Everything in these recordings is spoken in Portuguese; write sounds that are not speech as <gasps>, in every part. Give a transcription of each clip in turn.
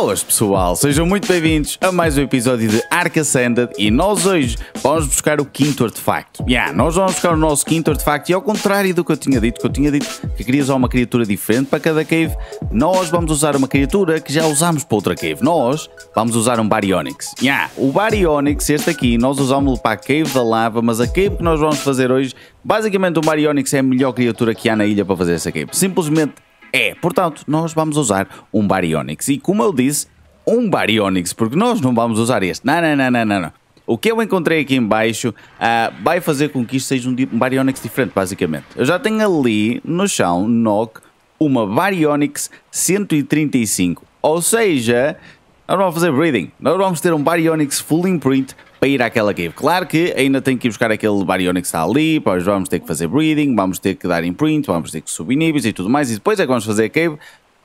Boas pessoal, sejam muito bem-vindos a mais um episódio de Arca Ascended e nós hoje vamos buscar o quinto artefacto. Yeah, nós vamos buscar o nosso quinto artefacto e ao contrário do que eu tinha dito, que eu tinha dito que queria usar uma criatura diferente para cada cave, nós vamos usar uma criatura que já usámos para outra cave. Nós vamos usar um Baryonyx. Yeah, o Baryonyx, este aqui, nós usámos-lo para a cave da lava, mas a cave que nós vamos fazer hoje, basicamente o Baryonyx é a melhor criatura que há na ilha para fazer essa cave. Simplesmente é, portanto, nós vamos usar um Baryonyx. E como eu disse, um Baryonyx, porque nós não vamos usar este. Não, não, não, não, não. não. O que eu encontrei aqui embaixo uh, vai fazer com que isto seja um, Baryonyx diferente, basicamente. Eu já tenho ali no chão, Nock, uma Baryonyx 135. Ou seja, nós vamos fazer breeding. Nós vamos ter um Baryonyx full imprint para ir àquela cave. Claro que ainda tem que ir buscar aquele Baryonyx ali, pois vamos ter que fazer breeding, vamos ter que dar imprint, vamos ter que subir níveis e tudo mais, e depois é que vamos fazer a cave,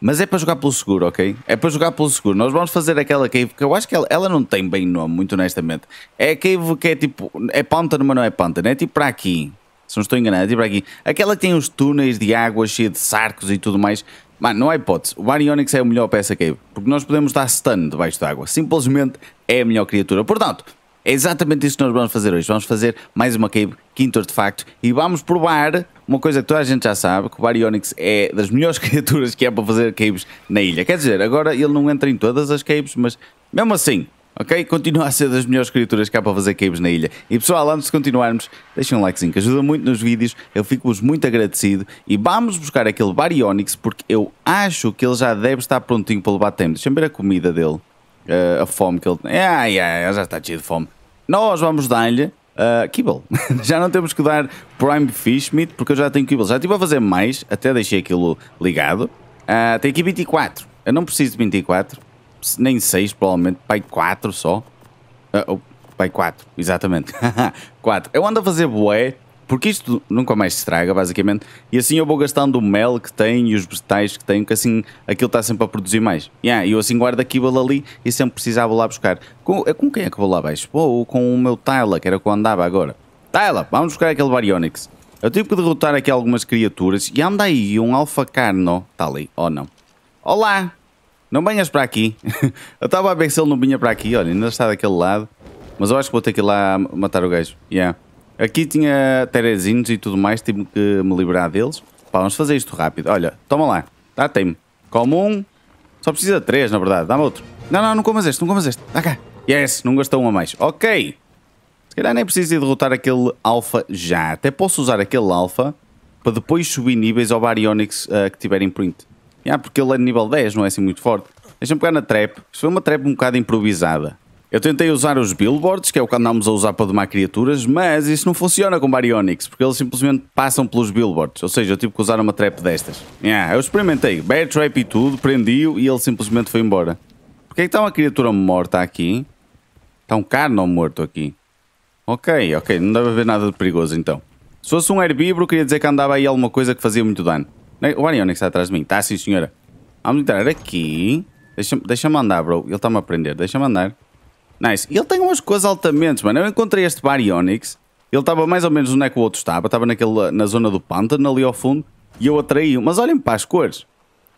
mas é para jogar pelo seguro, ok? É para jogar pelo seguro. Nós vamos fazer aquela cave que eu acho que ela, ela não tem bem nome, muito honestamente. É a cave que é tipo. É pântano, mas não é pântano. É tipo para aqui. Se não estou enganado, é tipo para aqui. Aquela que tem os túneis de água cheia de sarcos e tudo mais. Mano, não há hipótese. O Baryonyx é o melhor para essa cave. Porque nós podemos dar stun debaixo água, Simplesmente é a melhor criatura. Portanto, é exatamente isso que nós vamos fazer hoje. Vamos fazer mais uma cave, quinto artefacto, e vamos provar uma coisa que toda a gente já sabe, que o Baryonyx é das melhores <laughs> criaturas que é para fazer caves na ilha. Quer dizer, agora ele não entra em todas as caves, mas mesmo assim, ok? Continua a ser das melhores criaturas que há para fazer caves na ilha. E pessoal, antes de continuarmos, deixem um likezinho que ajuda muito nos vídeos, eu fico-vos muito agradecido e vamos buscar aquele Baryonyx porque eu acho que ele já deve estar prontinho para levar tempo. Deixem ver a comida dele uh, a fome que ele tem. Ah, yeah, já está cheio de fome. Nós vamos dar-lhe uh, eh, kibble. <laughs> já não temos que dar prime fish meat porque eu já tenho kibble. Já estive a fazer mais, até deixei aquilo ligado. Uh, tem aqui 24. Eu não preciso de 24, nem 6 provavelmente, pai 4 só. Uh, oh, pai 4, exatamente. 4. <laughs> Eu ando a fazer boé porque isto nunca mais se estraga, basicamente. E assim eu vou gastando o mel que tenho e os vegetais que tenho, que assim aquilo está sempre a produzir mais. E yeah, eu assim guardo aquilo ali e sempre precisava lá buscar. Com, é com quem é que vou lá baixo? ou com o meu Tyler que era com andava agora. Tyler vamos buscar aquele Baryonyx. Eu tive que derrotar aqui algumas criaturas e anda aí um Carno Está ali, ou oh, não? Olá! Não venhas para aqui. <laughs> eu estava a ver se ele não vinha para aqui. Olha, ainda está daquele lado. Mas eu acho que vou ter que ir lá matar o gajo. Yeah. Aqui tinha Terezinhos e tudo mais, tive que me liberar deles. Pá, vamos fazer isto rápido. Olha, toma lá. Dá tem-me. Como um. Só precisa de três, na verdade. Dá-me outro. Não, não, não comas este, não comas este. Dá cá. Yes, não gastou um a mais. Ok. Se calhar nem preciso de derrotar aquele alfa já. Até posso usar aquele alfa para depois subir níveis ao Baryonyx uh, que tiver em print. Ah, porque ele é nível 10, não é assim muito forte. Deixa-me pegar na trap. Isto foi uma trap um bocado improvisada. Eu tentei usar os billboards, que é o que andamos a usar para domar criaturas, mas isso não funciona com Baryonyx, porque eles simplesmente passam pelos billboards. Ou seja, eu tive que usar uma trap destas. Yeah, eu experimentei, bear trap e tudo, prendi-o e ele simplesmente foi embora. Porquê é que está uma criatura morta aqui? Está um carno morto aqui. Ok, ok, não deve haver nada de perigoso então. Se fosse um herbívoro, queria dizer que andava aí alguma coisa que fazia muito dano. Né, o Baryonyx está atrás de mim. Está sim, senhora. Vamos entrar aqui. Deixa-me deixa andar, bro. Ele está-me a prender. Deixa-me andar. Nice. E ele tem umas coisas altamente, mano. Eu encontrei este Baryonyx. Ele estava mais ou menos onde é que o outro estava. Estava na zona do pântano, ali ao fundo. E eu atraí. o Mas olhem para as cores.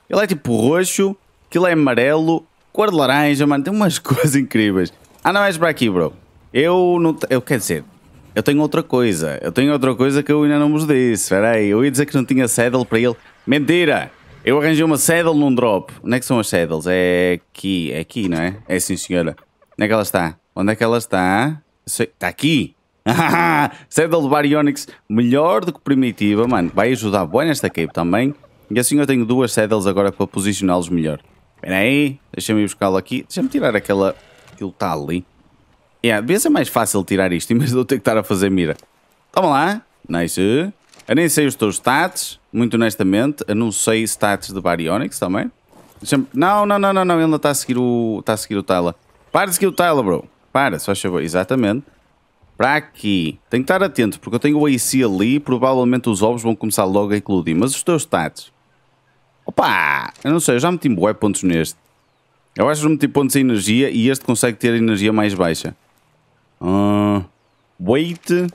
Ele é tipo roxo, aquilo é amarelo, cor de laranja, mano. Tem umas <laughs> coisas incríveis. Ah, não és para aqui, bro. Eu não... Eu, quer dizer, eu tenho outra coisa. Eu tenho outra coisa que eu ainda não vos disse. Espera aí, eu ia dizer que não tinha saddle para ele. Mentira! Eu arranjei uma saddle num drop. Onde é que são as saddles? É aqui, é aqui, não é? É sim, senhora. Onde é que ela está? Onde é que ela está? Está aqui! Saddle <laughs> Baryonyx, melhor do que primitiva, mano. Vai ajudar boa nesta cape também. E assim eu tenho duas saddles agora para posicioná-los melhor. Espera aí, deixa-me ir buscá-lo aqui. Deixa-me tirar aquela... Aquilo está ali. Yeah, devia ser mais fácil tirar isto, <laughs> mas eu ter que estar a fazer mira. Toma lá. Nice. Eu nem sei os teus stats, muito honestamente. Eu não sei stats de Baryonyx também. Não, não, não, não, não. Ele ainda está a seguir o, está a seguir o tela. Para de seguir o Tyler, bro. Para, só favor. Exatamente. Para aqui. Tenho que estar atento, porque eu tenho o AC ali. Provavelmente os ovos vão começar logo a eclodir. Mas os teus stats. Opa! Eu não sei, eu já meti bué pontos neste. Eu acho que meti pontos em energia e este consegue ter energia mais baixa. Uh, weight.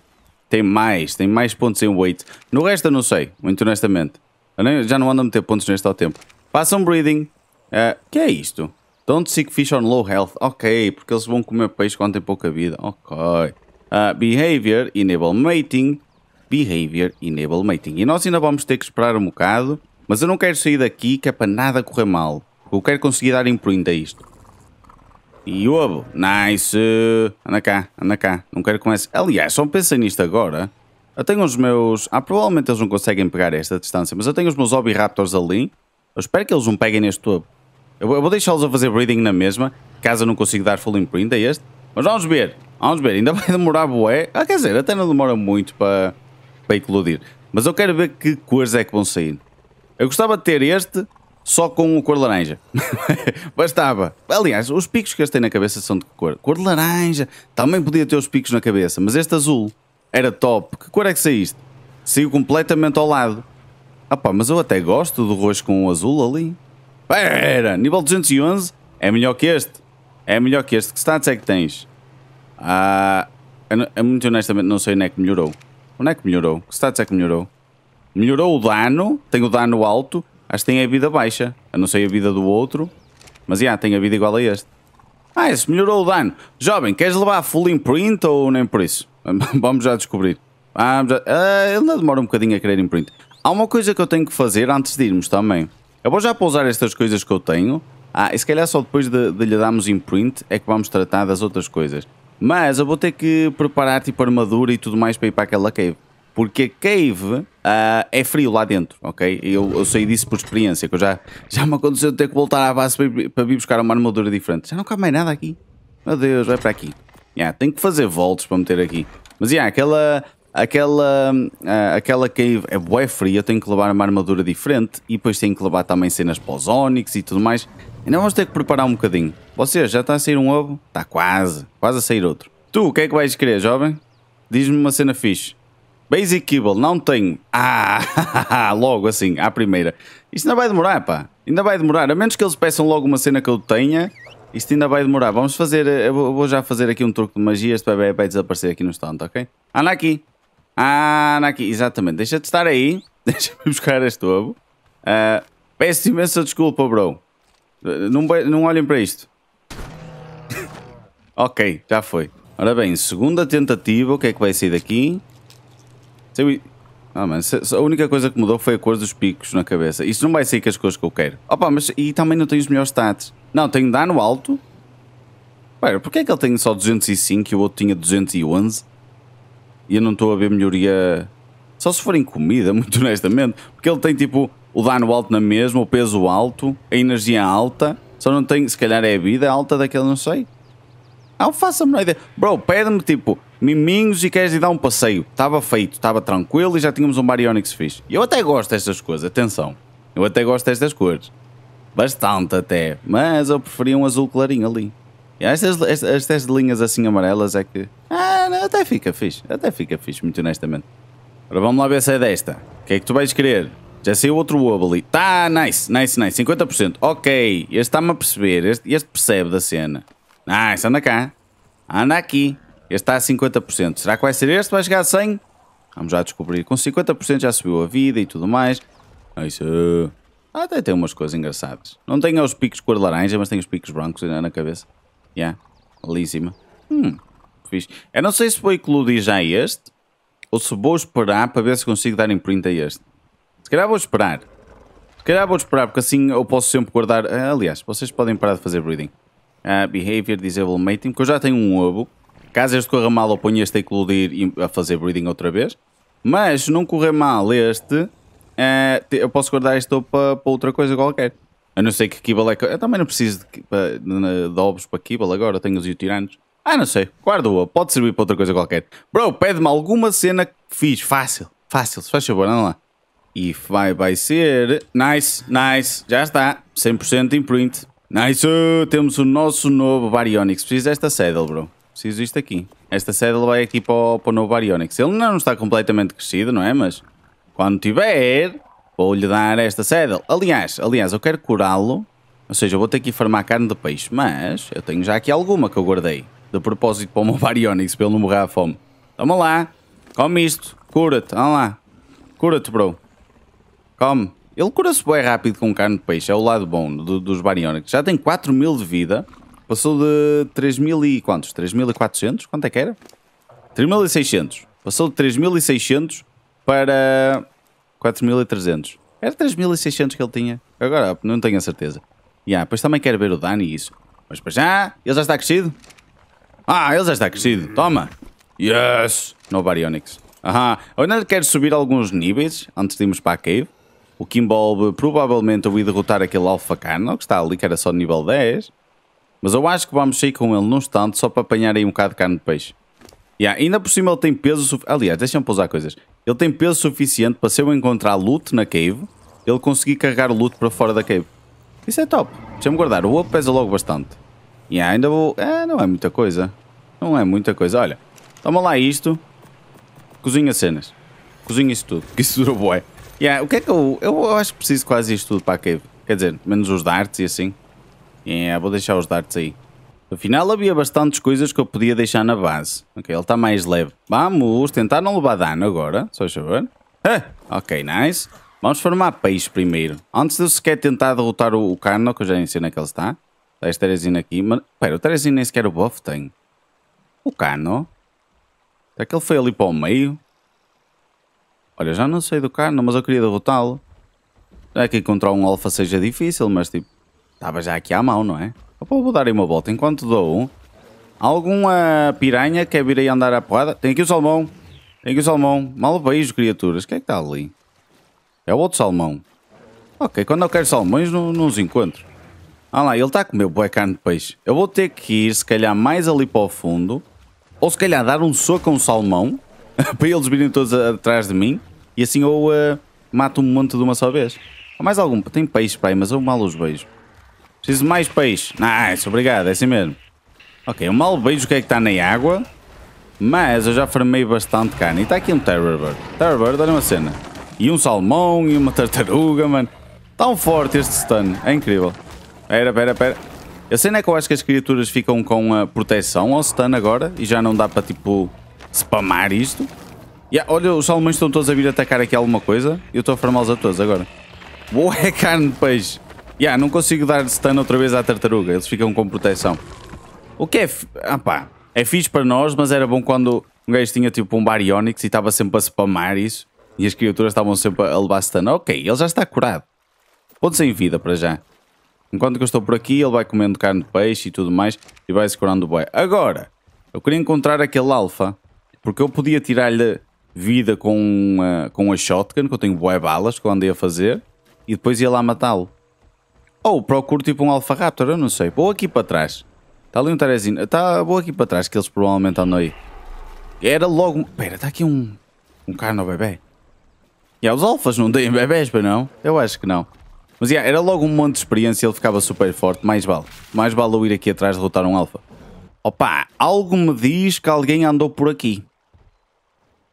Tem mais, tem mais pontos em weight. No resto eu não sei, muito honestamente. Eu nem, já não ando a meter pontos neste ao tempo. Façam breathing. O uh, ah, que é isto? Don't seek fish on low health. Ok, porque eles vão comer peixe quando tem pouca vida. Ok. Uh, behavior, enable mating. Behavior, enable mating. E nós ainda vamos ter que esperar um bocado. Mas eu não quero sair daqui que é para nada correr mal. Eu quero conseguir dar imprint a isto. E ovo. Nice. Anda cá, anda cá. Não quero que comece. Aliás, só pensei nisto agora. Eu tenho os meus... Ah, provavelmente eles não conseguem pegar esta distância. Mas eu tenho os meus Obi Raptors ali. Eu espero que eles não peguem neste topo. Eu, vou deixá-los a fazer breeding na mesma, caso eu não consiga dar full imprint a é este. Mas vamos ver, vamos ver, ainda <laughs> vai demorar bué. Ah, quer dizer, até não demora muito para, para eclodir. Mas eu quero ver que cores é que vão sair. Eu gostava de ter este só com o cor laranja. <laughs> Bastava. Aliás, os picos que este tem na cabeça são de que cor? Cor de laranja. Também podia ter os picos na cabeça, mas este azul era top. Que cor é que saíste? Saiu completamente ao lado. Ah pá, mas eu até gosto do roxo com o azul ali. Pera, nível 211 é melhor que este. É melhor que este. Que status é que tens? Ah, eu, muito honestamente não sei onde é que melhorou. Onde é que melhorou? Que status é que melhorou? Melhorou o dano, tem o dano alto, acho que tem a vida baixa. Eu não sei a vida do outro, mas já, yeah, tem a vida igual a este. Ah, esse melhorou o dano. Jovem, queres levar full imprint ou nem por isso? <laughs> Vamos já descobrir. Vamos já... Ah, ele ainda demora um bocadinho a querer imprint. Há uma coisa que eu tenho que fazer antes de irmos também. Eu vou já pousar estas coisas que eu tenho. Ah, e se calhar só depois de, de lhe darmos imprint é que vamos tratar das outras coisas. Mas eu vou ter que preparar tipo armadura e tudo mais para ir para aquela cave. Porque a cave uh, é frio lá dentro, ok? Eu, eu, sei disso por experiência, que eu já, já me aconteceu ter que voltar à base para, para vir buscar uma armadura diferente. Já não cabe mais nada aqui. Meu Deus, vai para aqui. Yeah, tenho que fazer voltas para meter aqui. Mas yeah, aquela, Aquela, uh, aquela cave é bué fria, eu tenho que levar uma armadura diferente e depois tenho que levar também cenas para e tudo mais. Ainda vamos ter que preparar um bocadinho. Você já está a sair um ovo? Está quase, quase a sair outro. Tu, o que é que vais querer, jovem? Diz-me uma cena fixe. Basic Kibble, não tenho. Ah, <laughs> logo assim, à primeira. Isto ainda vai demorar, pá. Ainda vai demorar. A menos que eles peçam logo uma cena que eu tenha, isto ainda vai demorar. Vamos fazer. Eu vou já fazer aqui um truque de magia. Este bebê vai desaparecer aqui no stand ok? Anda aqui. Ah, aqui, exatamente. Deixa te estar aí. <laughs> Deixa-me buscar este ovo. Uh, peço imensa desculpa, bro. Não, não olhem para isto. <laughs> ok, já foi. Ora bem, segunda tentativa. O que é que vai sair daqui? Ah, mano, a única coisa que mudou foi a cor dos picos na cabeça. Isso não vai sair com as cores que eu quero. Opa, mas e também não tenho os melhores stats. Não, tenho dano alto. Pera, porquê é que ele tem só 205 e o outro tinha 211? eu não estou a ver melhoria. Só se forem comida, <laughs> muito honestamente. Porque ele tem tipo o dano alto na mesma, o peso alto, a energia alta. Só não tem, se calhar é a vida alta daquele, não sei. Ah, não faça a menor ideia. Bro, pede-me tipo miminhos e queres ir dar um passeio. Estava feito, estava tranquilo e já tínhamos um Baryonyx fixe. Eu até gosto destas coisas, atenção. Eu até gosto destas cores. Bastante até, mas eu preferia um azul clarinho ali estas, estas, linhas assim amarelas é que. Ah, não, até fica fixe. Até fica fixe, muito honestamente. agora vamos lá ver se é desta. O que é que tu vais querer? Já saiu outro wobbly ali. Tá, nice, nice, nice. 50%. Ok. Este está-me a perceber. Este, este percebe da cena. Nice, anda cá. Anda aqui. Este está a 50%. Será que vai ser este? Vai chegar a 100? Vamos já descobrir. Com 50% já subiu a vida e tudo mais. Nice. Ah, até tem umas coisas engraçadas. Não tenho os picos cor de laranja, mas tenho os picos brancos na cabeça. Yeah. lísima. Hum, fixe. Eu não sei se vou incluir já este, ou se vou esperar para ver se consigo dar imprint a este. Se calhar vou esperar. Se calhar vou esperar, porque assim eu posso sempre guardar... Ah, aliás, vocês podem parar de fazer breeding. Uh, behavior Disable Mating, porque eu já tenho um ovo. Caso este corra mal, eu ponho este a eclodir e a fazer breeding outra vez. Mas, se não correr mal este, uh, eu posso guardar este para, para outra coisa qualquer. Eu não sei que Kibble é. Eu também não preciso de, de, de ovos para Kibble agora, tenho os tiranos. Ah, não sei, guarda o pode servir para outra coisa qualquer. Bro, pede-me alguma cena que fiz, fácil, fácil, se faz favor, anda lá. E vai, vai ser. Nice, nice, já está, 100% em print. Nice, temos o nosso novo Baryonyx. Preciso desta saddle, bro. Preciso isto aqui. Esta saddle vai aqui para o, para o novo Baryonyx. Ele não está completamente crescido, não é? Mas quando tiver, Vou-lhe dar esta cédula. Aliás, aliás, eu quero curá-lo. Ou seja, eu vou ter que ir farmar carne de peixe. Mas eu tenho já aqui alguma que eu guardei. De propósito para o meu Baryonyx, para ele não morrer à fome. Toma lá. Come isto. Cura-te. Vamos lá. Cura-te, bro. Come. Ele cura-se bem rápido com carne de peixe. É o lado bom do, dos Baryonyx. Já tem 4 mil de vida. Passou de 3 mil e quantos? 3.400? Quanto é que era? 3.600. Passou de 3.600 para 4.300. Era 3.600 que ele tinha. Agora, não tenho a certeza. E yeah, pois também quero ver o Dani e isso. Mas para já, ele já está crescido? Ah, ele já está crescido. Toma. Yes. No Baryonyx. Aham. Eu ainda quero subir alguns níveis antes de irmos para a cave. O que envolve provavelmente eu ir derrotar aquele Alpha Carno que está ali, que era só nível 10. Mas eu acho que vamos sair com ele num instante só para apanhar aí um bocado de carne de peixe. Yeah, ainda por cima ele tem peso suficiente. Aliás, deixa-me pousar coisas. Ele tem peso suficiente para se eu encontrar loot na cave, ele conseguir carregar o loot para fora da cave. Isso é top. Deixa-me guardar. O ouro pesa logo bastante. E yeah, ainda vou... É, não é muita coisa. Não é muita coisa. Olha, toma lá isto. Cozinha cenas. Cozinha isso tudo. Que <laughs> isso dura boé. Yeah, o que é que eu... Eu acho que preciso quase isto tudo para a cave. Quer dizer, menos os darts e assim. Yeah, vou deixar os darts aí. Afinal, havia bastantes coisas que eu podia deixar na base. Ok, ele está mais leve. Vamos tentar não levar dano agora, só saber. Ah, ok, nice. Vamos formar peixe primeiro. Antes de eu sequer tentar derrotar o, o Carno, que eu já ensino é que ele está. Está este Teresina aqui. Mas, pera, o Teresina nem sequer o buff tem. O Carno? Será que ele foi ali para o meio? Olha, já não sei do Carno, mas eu queria derrotá-lo. Será é que encontrar um alfa seja difícil, mas tipo... Estava já aqui à mão, não é? vou dar aí uma volta. Enquanto dou, alguma piranha quer vir aí andar à porrada? Tem aqui o salmão. Tem aqui o salmão. Mal vejo, criaturas. O que é que está ali? É o outro salmão. Ok, quando eu quero salmões, não, não os encontro. Ah lá, ele está a comer boa carne de peixe. Eu vou ter que ir, se calhar, mais ali para o fundo. Ou se calhar dar um soco a um salmão. <laughs> para eles virem todos atrás de mim. E assim eu uh, mato um monte de uma só vez. Há mais algum? Tem peixe para aí, mas eu mal os vejo. Preciso de mais peixe. Nice, obrigado, é assim mesmo. Ok, eu mal vejo o que é que está na água. Mas eu já farmei bastante carne. E está aqui um Terrorbird. Terrorbird, olha uma cena. E um salmão e uma <laughs> tartaruga, mano. Tão forte este stun. É incrível. Pera, pera, pera. A cena é que eu acho que as criaturas ficam com a proteção ao stun agora. E já não dá para, tipo, spamar isto. Yeah, olha, os salmões estão todos a vir atacar aqui alguma coisa. Eu estou a farmá-los a todos agora. Boa, é carne de peixe. Yeah, não consigo dar stun outra vez à tartaruga. Eles ficam com proteção. O que é... Ah pá, é fixe para nós, mas era bom quando um gajo tinha tipo um Baryonyx e estava sempre a spamar isso. E as criaturas estavam sempre a levar stun. Ok, ele já está curado. Ponto sem vida para já. Enquanto que eu estou por aqui, ele vai comendo carne de peixe e tudo mais e vai se curando bem. Agora, eu queria encontrar aquele alfa, porque eu podia tirar-lhe vida com, uma, ah, com a shotgun, que eu tenho boé balas, que eu andei a fazer, e depois ia lá matá-lo. Ou procuro tipo um Alfa Raptor, eu não sei. Vou aqui para trás. Está ali um Terezinho. Tá, vou aqui para trás, que eles provavelmente andam aí. Era logo... Pera, está aqui um... Um carno bebê. E yeah, os alfas não têm bebés, para não? Eu acho que não. Mas yeah, era logo um monte de experiência, ele ficava super forte, mais vale. Mais vale eu ir aqui atrás derrotar um alfa. Opa, algo me diz que alguém andou por aqui.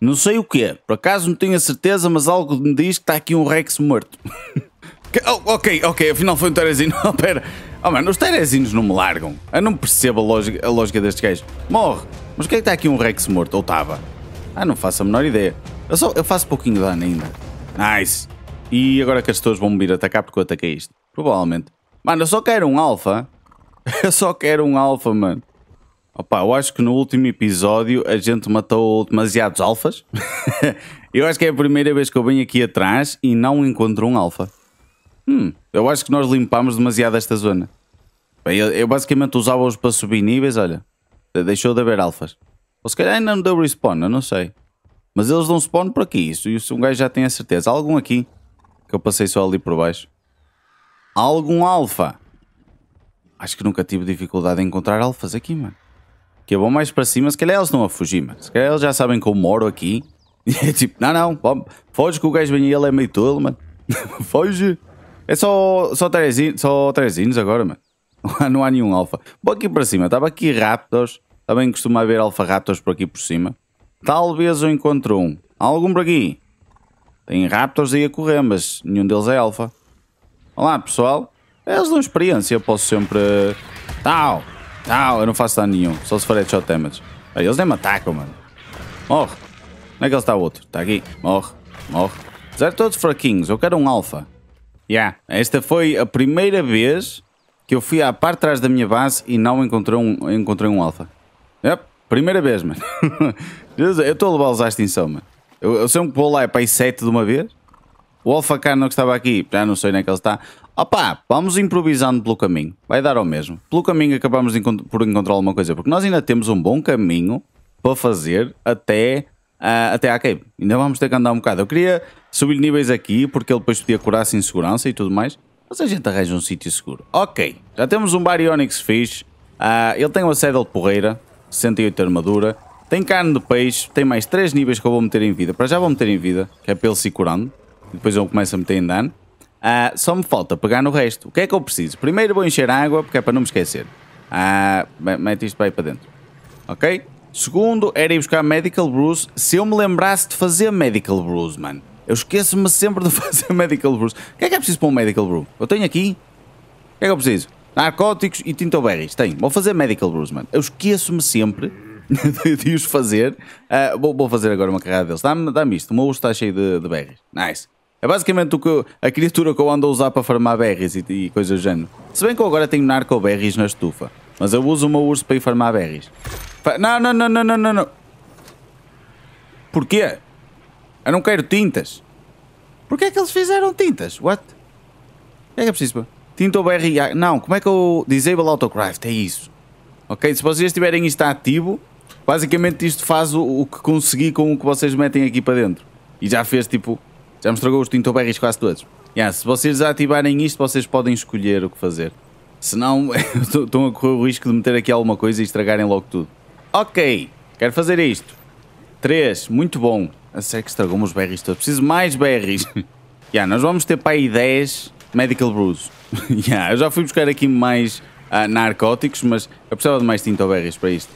Não sei o quê por acaso não tenho a certeza, mas algo me diz que está aqui um Rex morto. <laughs> Oh, ok, ok, afinal foi um Teresino. <laughs> Oh, pera. Oh, mano, os Teresinos não me largam. Eu não percebo a lógica, a lógica destes gajos. Morre. Mas o que é que está aqui um Rex morto? Ou estava? Ah, não faço a menor ideia. Eu, só, eu faço pouquinho de dano ainda. Nice. E agora que as pessoas vão me vir atacar porque eu ataquei isto. Provavelmente. Mano, eu só quero um alfa. <laughs> Eu só quero um alfa, mano. Opa, eu acho que no último episódio a gente matou demasiados alfas. <laughs> eu acho que é a primeira vez que eu venho aqui atrás e não encontro um alfa hum, eu acho que nós limpámos demasiado esta zona. Bem, eu, basicamente usava-os para subir níveis, olha, deixou de haver alfas. Ou se calhar ainda não deu respawn, eu não sei. Mas eles dão spawn por aqui, isso, e um gajo já tem a certeza. Há algum aqui, que eu passei só ali por baixo. Há algum alfa. Acho que nunca tive dificuldade em encontrar alfas aqui, mano. Que eu vou mais para cima, se calhar eles estão a fugir, mano. Se calhar eles já sabem que eu moro aqui. <laughs> E é tipo, não, não, foge que o gajo vem e ele é meio tolo, mano. <laughs> foge. É só, só, Terezinho, só Terezinhos agora, mano. <laughs> Não há, nenhum alfa. Vou aqui para cima. Estava aqui Raptors. Também costuma haver alfa Raptors por aqui por cima. Talvez eu encontre um. Há algum por aqui? Tem Raptors aí a correr, mas nenhum deles é alfa. Olá, pessoal. Eles dão experiência. Eu posso sempre... Tal! Eh, Tal! Eu não faço dano nenhum. Só se for headshot damage. Eles nem me atacam, mano. Morre. Onde é que ele está o outro? Está aqui. Morre. Morre. Zero todos fraquinhos. Eu quero um alfa. Yeah. Esta foi a primeira vez que eu fui à parte de trás da minha base e não encontrei um, encontrei um alfa. Yep. Primeira vez, mano. <laughs> eu estou a levá-los à extinção, mano. Eu, eu sempre vou lá é para aí 7 de uma vez. O alfa carno que estava aqui, já não sei nem é que ele está. Opa, vamos improvisando pelo caminho. Vai dar ao mesmo. Pelo caminho acabamos encont por encontrar alguma coisa, porque nós ainda temos um bom caminho para fazer até, uh, até à cave. Ainda vamos ter que andar um bocado. Eu queria subir níveis aqui, porque ele depois podia curar-se em segurança e tudo mais. Mas a gente arranja um sítio seguro. Ok, já temos um Baryonyx fixe. Uh, ele tem uma saddle porreira, 68 armadura. Tem carne de peixe, tem mais 3 níveis que eu vou meter em vida. Para já vou meter em vida, que é para ele se curando. depois eu começo a meter em dano. Uh, só me falta pegar no resto. O que é que eu preciso? Primeiro vou encher água, porque é para não me esquecer. uh, mete isto aí para dentro. Ok? Segundo, era ir buscar Medical bruce Se eu me lembrasse de fazer Medical bruce mano. Eu esqueço-me sempre de <laughs> fazer medical brews. O que é que é preciso para um medical brew? Eu tenho aqui. O que é que eu preciso? Narcóticos e tintoberries. Tenho. Vou fazer medical brews, mano. Eu esqueço-me sempre <laughs> de os fazer. Uh, vou, vou, fazer agora uma carrada deles. Dá-me dá isto. O meu está cheio de, de berries. Nice. É basicamente o que eu, a criatura que eu ando a usar para farmar berries e, e coisas do género. Se bem que eu agora tenho narcoberries na estufa. Mas eu uso o meu urso para ir farmar berries. Fa não, não, não, não, não, não. Porquê? Eu não quero tintas. Porquê é que eles fizeram tintas? What? O que é que é preciso? Tinta BRA. Ah, não, como é que eu. Disable Autocraft, é isso. Ok? Se vocês tiverem isto ativo, basicamente isto faz o, o que consegui com o que vocês metem aqui para dentro. E já fez tipo. Já me estragou os BRs quase todos. Yeah, se vocês ativarem isto, vocês podem escolher o que fazer. Senão, <laughs> estão a correr o risco de meter aqui alguma coisa e estragarem logo tudo. Ok, quero fazer isto. 3, muito bom. A sério que estragou-me os berries todos. Preciso mais berries. Já, <laughs> yeah, nós vamos ter para aí 10 medical brews. <laughs> yeah, eu já fui buscar aqui mais uh, narcóticos, mas eu precisava de mais tinta berries para isto.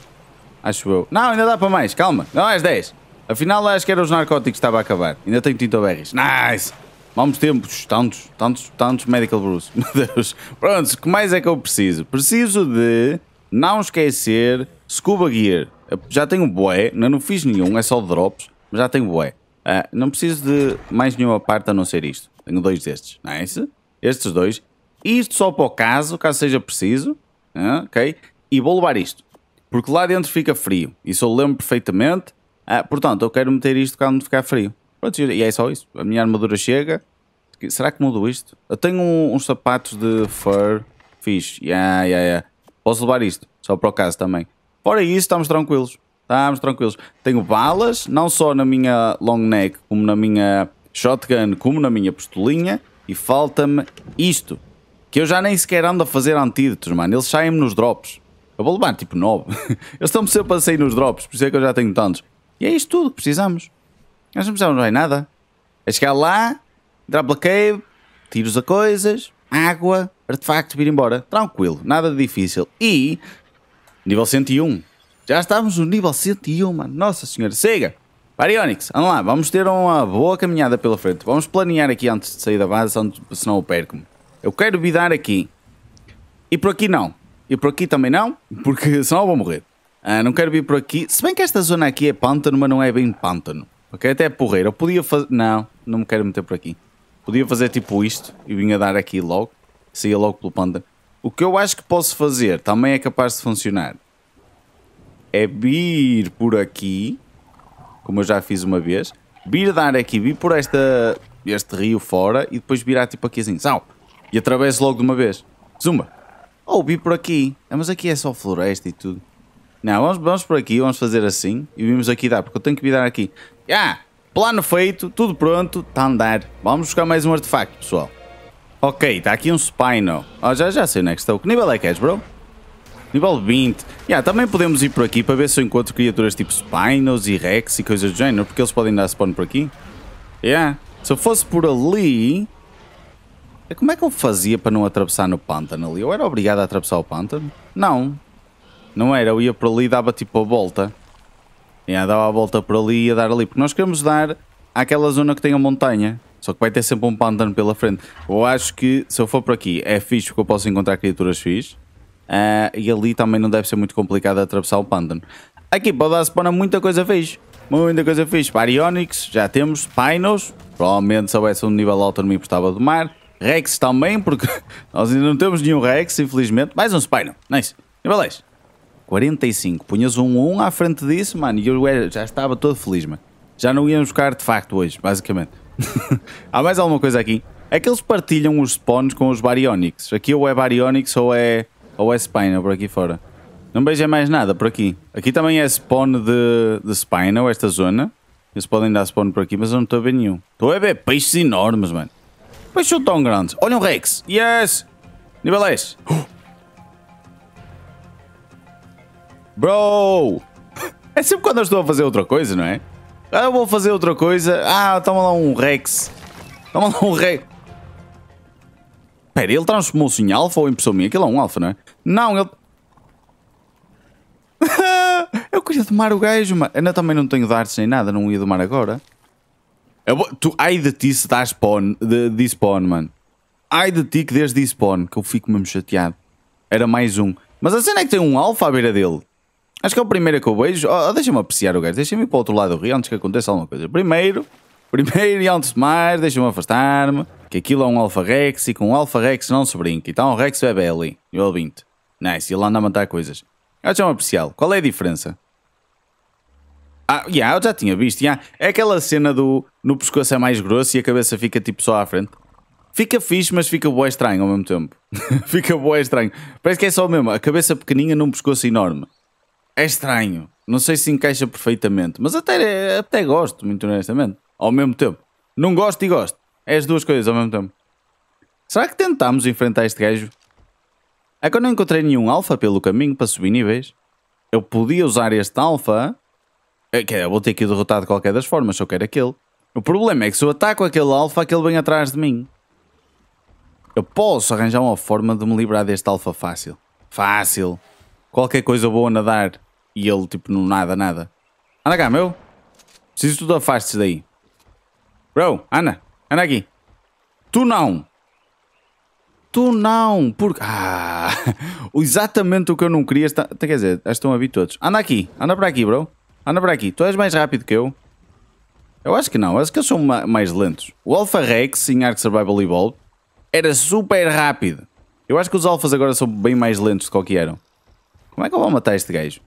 Acho eu. Não, ainda dá para mais, calma. Não, mais 10. Afinal, acho que era os narcóticos que estava a acabar. Ainda tenho tinta berries. Nice! Vamos tempos, tantos, tantos, tantos medical brews. <laughs> Meu Deus. Pronto, o que mais é que eu preciso? Preciso de não esquecer scuba gear. Eu já tenho boé, não, não fiz nenhum, é só drops. Mas já tenho bué. Ah, não preciso de mais nenhuma parte a não ser isto. Tenho dois destes. Nice. É Estes dois. Isto só para o caso, caso seja preciso. Ah, ok? E vou levar isto. Porque lá dentro fica frio. Isso eu lembro perfeitamente. Ah, portanto, eu quero meter isto quando ficar frio. Pronto, e é só isso. A minha armadura chega. Será que mudo isto? Eu tenho um, uns sapatos de fur fixe. Yeah, yeah, yeah. Posso levar isto, só para o caso também. Fora isso, estamos tranquilos. Estamos tranquilos. Tenho balas, não só na minha long neck, como na minha shotgun, como na minha pistolinha. E falta-me isto. Que eu já nem sequer ando a fazer antídotos, mano. Eles saem-me nos drops. Eu vou levar tipo 9. <laughs> Eles estão-me sempre a sair nos drops, por isso é que eu já tenho tantos. E é isto tudo que precisamos. Nós não precisamos mais nada. É chegar lá, drop pela cave, tiros a coisas, água, artefacto, vir embora. Tranquilo, nada de difícil. E nível 101. Já estávamos no nível 101, Nossa senhora, siga! Baryonyx, vamos lá, vamos ter uma boa caminhada pela frente. Vamos planear aqui antes de sair da base, senão eu perco-me. Eu quero vidar aqui. E por aqui não. E por aqui também não, porque <laughs> senão eu vou morrer. Ah, não quero vir por aqui. Se bem que esta zona aqui é pântano, mas não é bem pântano. Ok? Até é porreiro. Eu podia fazer... Não, não me quero meter por aqui. Podia fazer tipo isto e vinha dar aqui logo. Saía logo pelo pântano. O que eu acho que posso fazer também é capaz de funcionar é vir por aqui, como eu já fiz uma vez, vir dar aqui, vir por esta, este rio fora e depois virar tipo aqui assim, sal, e através logo de uma vez. Zumba! Ou oh, vir por aqui. Ah, mas aqui é só floresta e tudo. Não, vamos, vamos por aqui, vamos fazer assim e vimos aqui dar, porque eu tenho que virar aqui. Ah, Yeah, plano feito, tudo pronto, está a andar. Vamos buscar mais um artefacto, pessoal. Ok, está aqui um Spino. Oh, ah, já, já sei onde é que estou. Que nível é que és, bro? nível 20. Yeah, também podemos ir por aqui para ver se eu encontro criaturas tipo Spinos e Rex e coisas do género, porque eles podem dar spawn por aqui. Yeah. Se eu fosse por ali... É como é que eu fazia para não atravessar no pântano ali? Eu era obrigado a atravessar o pântano? Não. Não era, eu ia por ali e dava tipo a volta. Yeah, dava a volta por ali e ia dar ali. Porque nós queremos dar àquela zona que tem a montanha. Só que vai ter sempre um pântano pela frente. Eu acho que se eu for por aqui é fixe porque eu posso encontrar criaturas fixe. Uh, e ali também não deve ser muito complicado atravessar o pântano. Aqui dar spawn a muita coisa fixe. Muita coisa fixe. Baryonyx, já temos. Pinos, provavelmente se houvesse um nível alto não me importava do mar. Rex também, porque <laughs> nós ainda não temos nenhum Rex, infelizmente. Mais um Spino, nice. Nível 10. 45. Punhas um 1 à frente disso, mano, e eu já estava todo feliz, mano. Já não íamos buscar de facto hoje, basicamente. <laughs> Há mais alguma coisa aqui? É que eles partilham os spawns com os Baryonyx. Aqui ou é Baryonyx ou é ou é Spinal por aqui fora. Não vejo mais nada por aqui. Aqui também é spawn de, de Spinal, esta zona. Eles podem dar spawn por aqui, mas eu não estou a ver nenhum. Estou a ver peixes enormes, mano. Peixes tão grandes. Olha um Rex. Yes! Nível S. <gasps> Bro! <gasps> É sempre quando eu estou a fazer outra coisa, não é? Ah, eu vou fazer outra coisa. Ah, toma lá um Rex. Toma lá um Rex. Pera, ele transformou-se em alfa ou em pessoa minha? Aquilo é um alfa, não é? Não, ele. <laughs> eu queria tomar o gajo, mas ainda também não tenho darts nem nada, não ia tomar agora. Eu vou... tu, ai de ti se dás spawn, de, de spawn, mano. Ai de ti que desde spawn, que eu fico mesmo chateado. Era mais um. Mas a cena é que tem um alfa à beira dele. Acho que é o primeiro que eu vejo. Oh, oh, deixa-me apreciar o gajo, deixa-me ir para o outro lado do rio antes que aconteça alguma coisa. Primeiro, primeiro e antes de mais, deixa-me afastar-me. Que aquilo é um alfa rex e com um alfa rex não se brinca. Então o rex bebe ali, nível 20. Nice, ele anda a matar coisas. Eu chamo apreciá-lo. É Qual é a diferença? Ah, yeah, eu já tinha visto. Yeah. É aquela cena do no pescoço é mais grosso e a cabeça fica tipo só à frente. Fica fixe, mas fica boa estranho ao mesmo tempo. <laughs> fica boa estranho. Parece que é só o mesmo, a cabeça pequeninha num pescoço enorme. É estranho. Não sei se encaixa perfeitamente, mas até, até gosto, muito honestamente. Ao mesmo tempo. Não gosto e gosto. É as duas coisas ao mesmo tempo. Será que tentámos enfrentar este gajo? É que eu não encontrei nenhum alfa pelo caminho para subir níveis. Eu podia usar este alfa. Eh, eu vou ter que derrotar de qualquer das formas, se eu quero aquele. O problema é que se eu ataco aquele alfa, aquele vem atrás de mim. Eu posso arranjar uma forma de me livrar deste alfa fácil. Fácil. Qualquer coisa boa a nadar. E ele, tipo, não nada, nada. Anda cá, meu. Preciso que tu te afastes daí. Bro, anda. Anda aqui. Tu não. Tu não, porque. Ah! <laughs> Exatamente o que eu não queria. Está... Quer dizer, estão a vir todos. Anda aqui, anda para aqui, bro. Anda para aqui. Tu és mais rápido que eu. Eu acho que não, acho que eles são mais lentos. O Alpha Rex em Ark Survival Evolved era super rápido. Eu acho que os alfas agora são bem mais lentos do que eram. Como é que eu vou matar este gajo?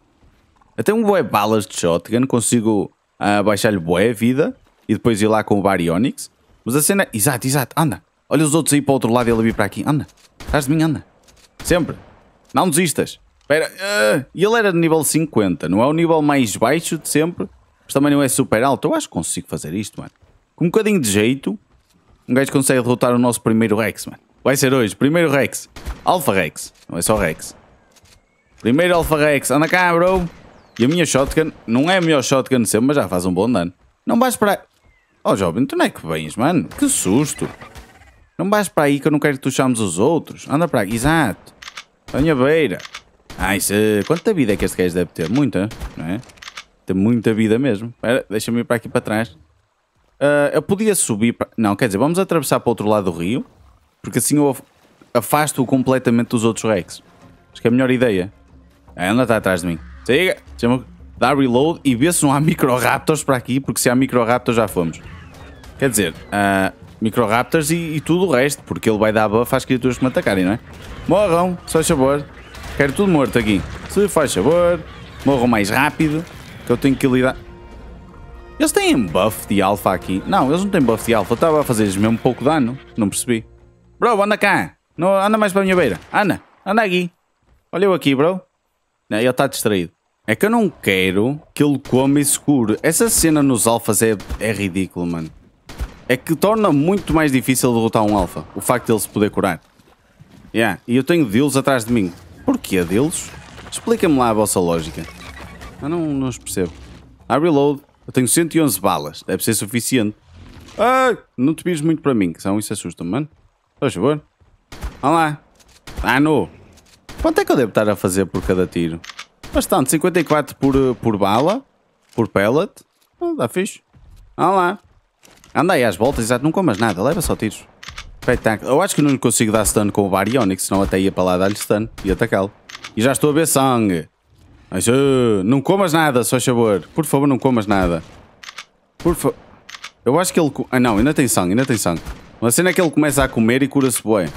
Eu tenho um bué balas de shotgun, consigo uh, baixar-lhe bué vida e depois ir lá com o Baryonyx. Mas a cena... Exato, exato, anda. Olha os outros aí para o outro lado e ele vir para aqui. Anda, atrás de mim, anda. Sempre. Não desistas. Espera. Uh, ele era de nível 50, não é o nível mais baixo de sempre, mas também não é super alto. Eu acho que consigo fazer isto, mano. Com um bocadinho de jeito, um gajo consegue derrotar o nosso primeiro Rex, mano. Vai ser hoje. Primeiro Rex. Alpha Rex. Não é só Rex. Primeiro Alpha Rex. Anda cá, bro. E a minha shotgun não é a melhor shotgun de sempre, mas já faz um bom dano. Não vais para. Oh, jovem, tu não é que vens, mano? Que susto. Não vais para aí que eu não quero que tu chames os outros. Anda para aqui. Exato. A minha beira. Ai, ah, se... É- quanta vida é que este gajo deve ter? Muita, não é? Tem muita vida mesmo. Espera, deixa-me ir para aqui para trás. Uh, eu podia subir para... Não, quer dizer, vamos atravessar para o outro lado do rio. Porque assim eu afasto-o completamente dos outros Rex. Acho que é a melhor ideia. Ah, anda está atrás de mim. Siga. Chama... Dá reload e vê se não há microraptors para aqui. Porque se há microraptors já fomos. Quer dizer... Uh... Microraptors e, e, tudo o resto, porque ele vai dar buff às criaturas que me atacarem, não é? Morram, se faz favor. Quero tudo morto aqui. Se faz favor. Morram mais rápido, que eu tenho que lidar... Eles têm buff de alfa aqui. Não, eles não têm buff de alfa. Estava a fazer-lhes mesmo pouco dano. Não percebi. Bro, anda cá. Não, anda mais para a minha beira. Anda. Anda aqui. Olha eu aqui, bro. Não, ele está distraído. É que eu não quero que ele coma e se cure. Essa cena nos alfas é, é ridículo, mano é que torna muito mais difícil derrotar um alfa, o facto de ele se poder curar. Yeah, e eu tenho deles atrás de mim. Porquê deles? Explica-me lá a vossa lógica. Ah, não, não os percebo. I reload. Eu tenho 111 balas. Deve ser suficiente. Ah, não te pires muito para mim, que são isso assusta-me, mano. Por favor. Olha lá. Ah, não. Quanto é que eu devo estar a fazer por cada tiro? Bastante. 54 por, por bala. Por pellet. Ah, dá fixe. Olha lá. Anda aí às voltas, exato, não comas nada, leva só tiros. Espetáculo. Eu acho que não consigo dar stun com o Baryonic, senão até ia para lá dar-lhe stun e atacá-lo. E já estou a ver sangue. Mas, uh, não comas nada, só favor. Por favor, não comas nada. Por favor. Eu acho que ele... Ah, não, ainda tem sangue, ainda tem sangue. Uma cena é que ele começa a comer e cura-se bem.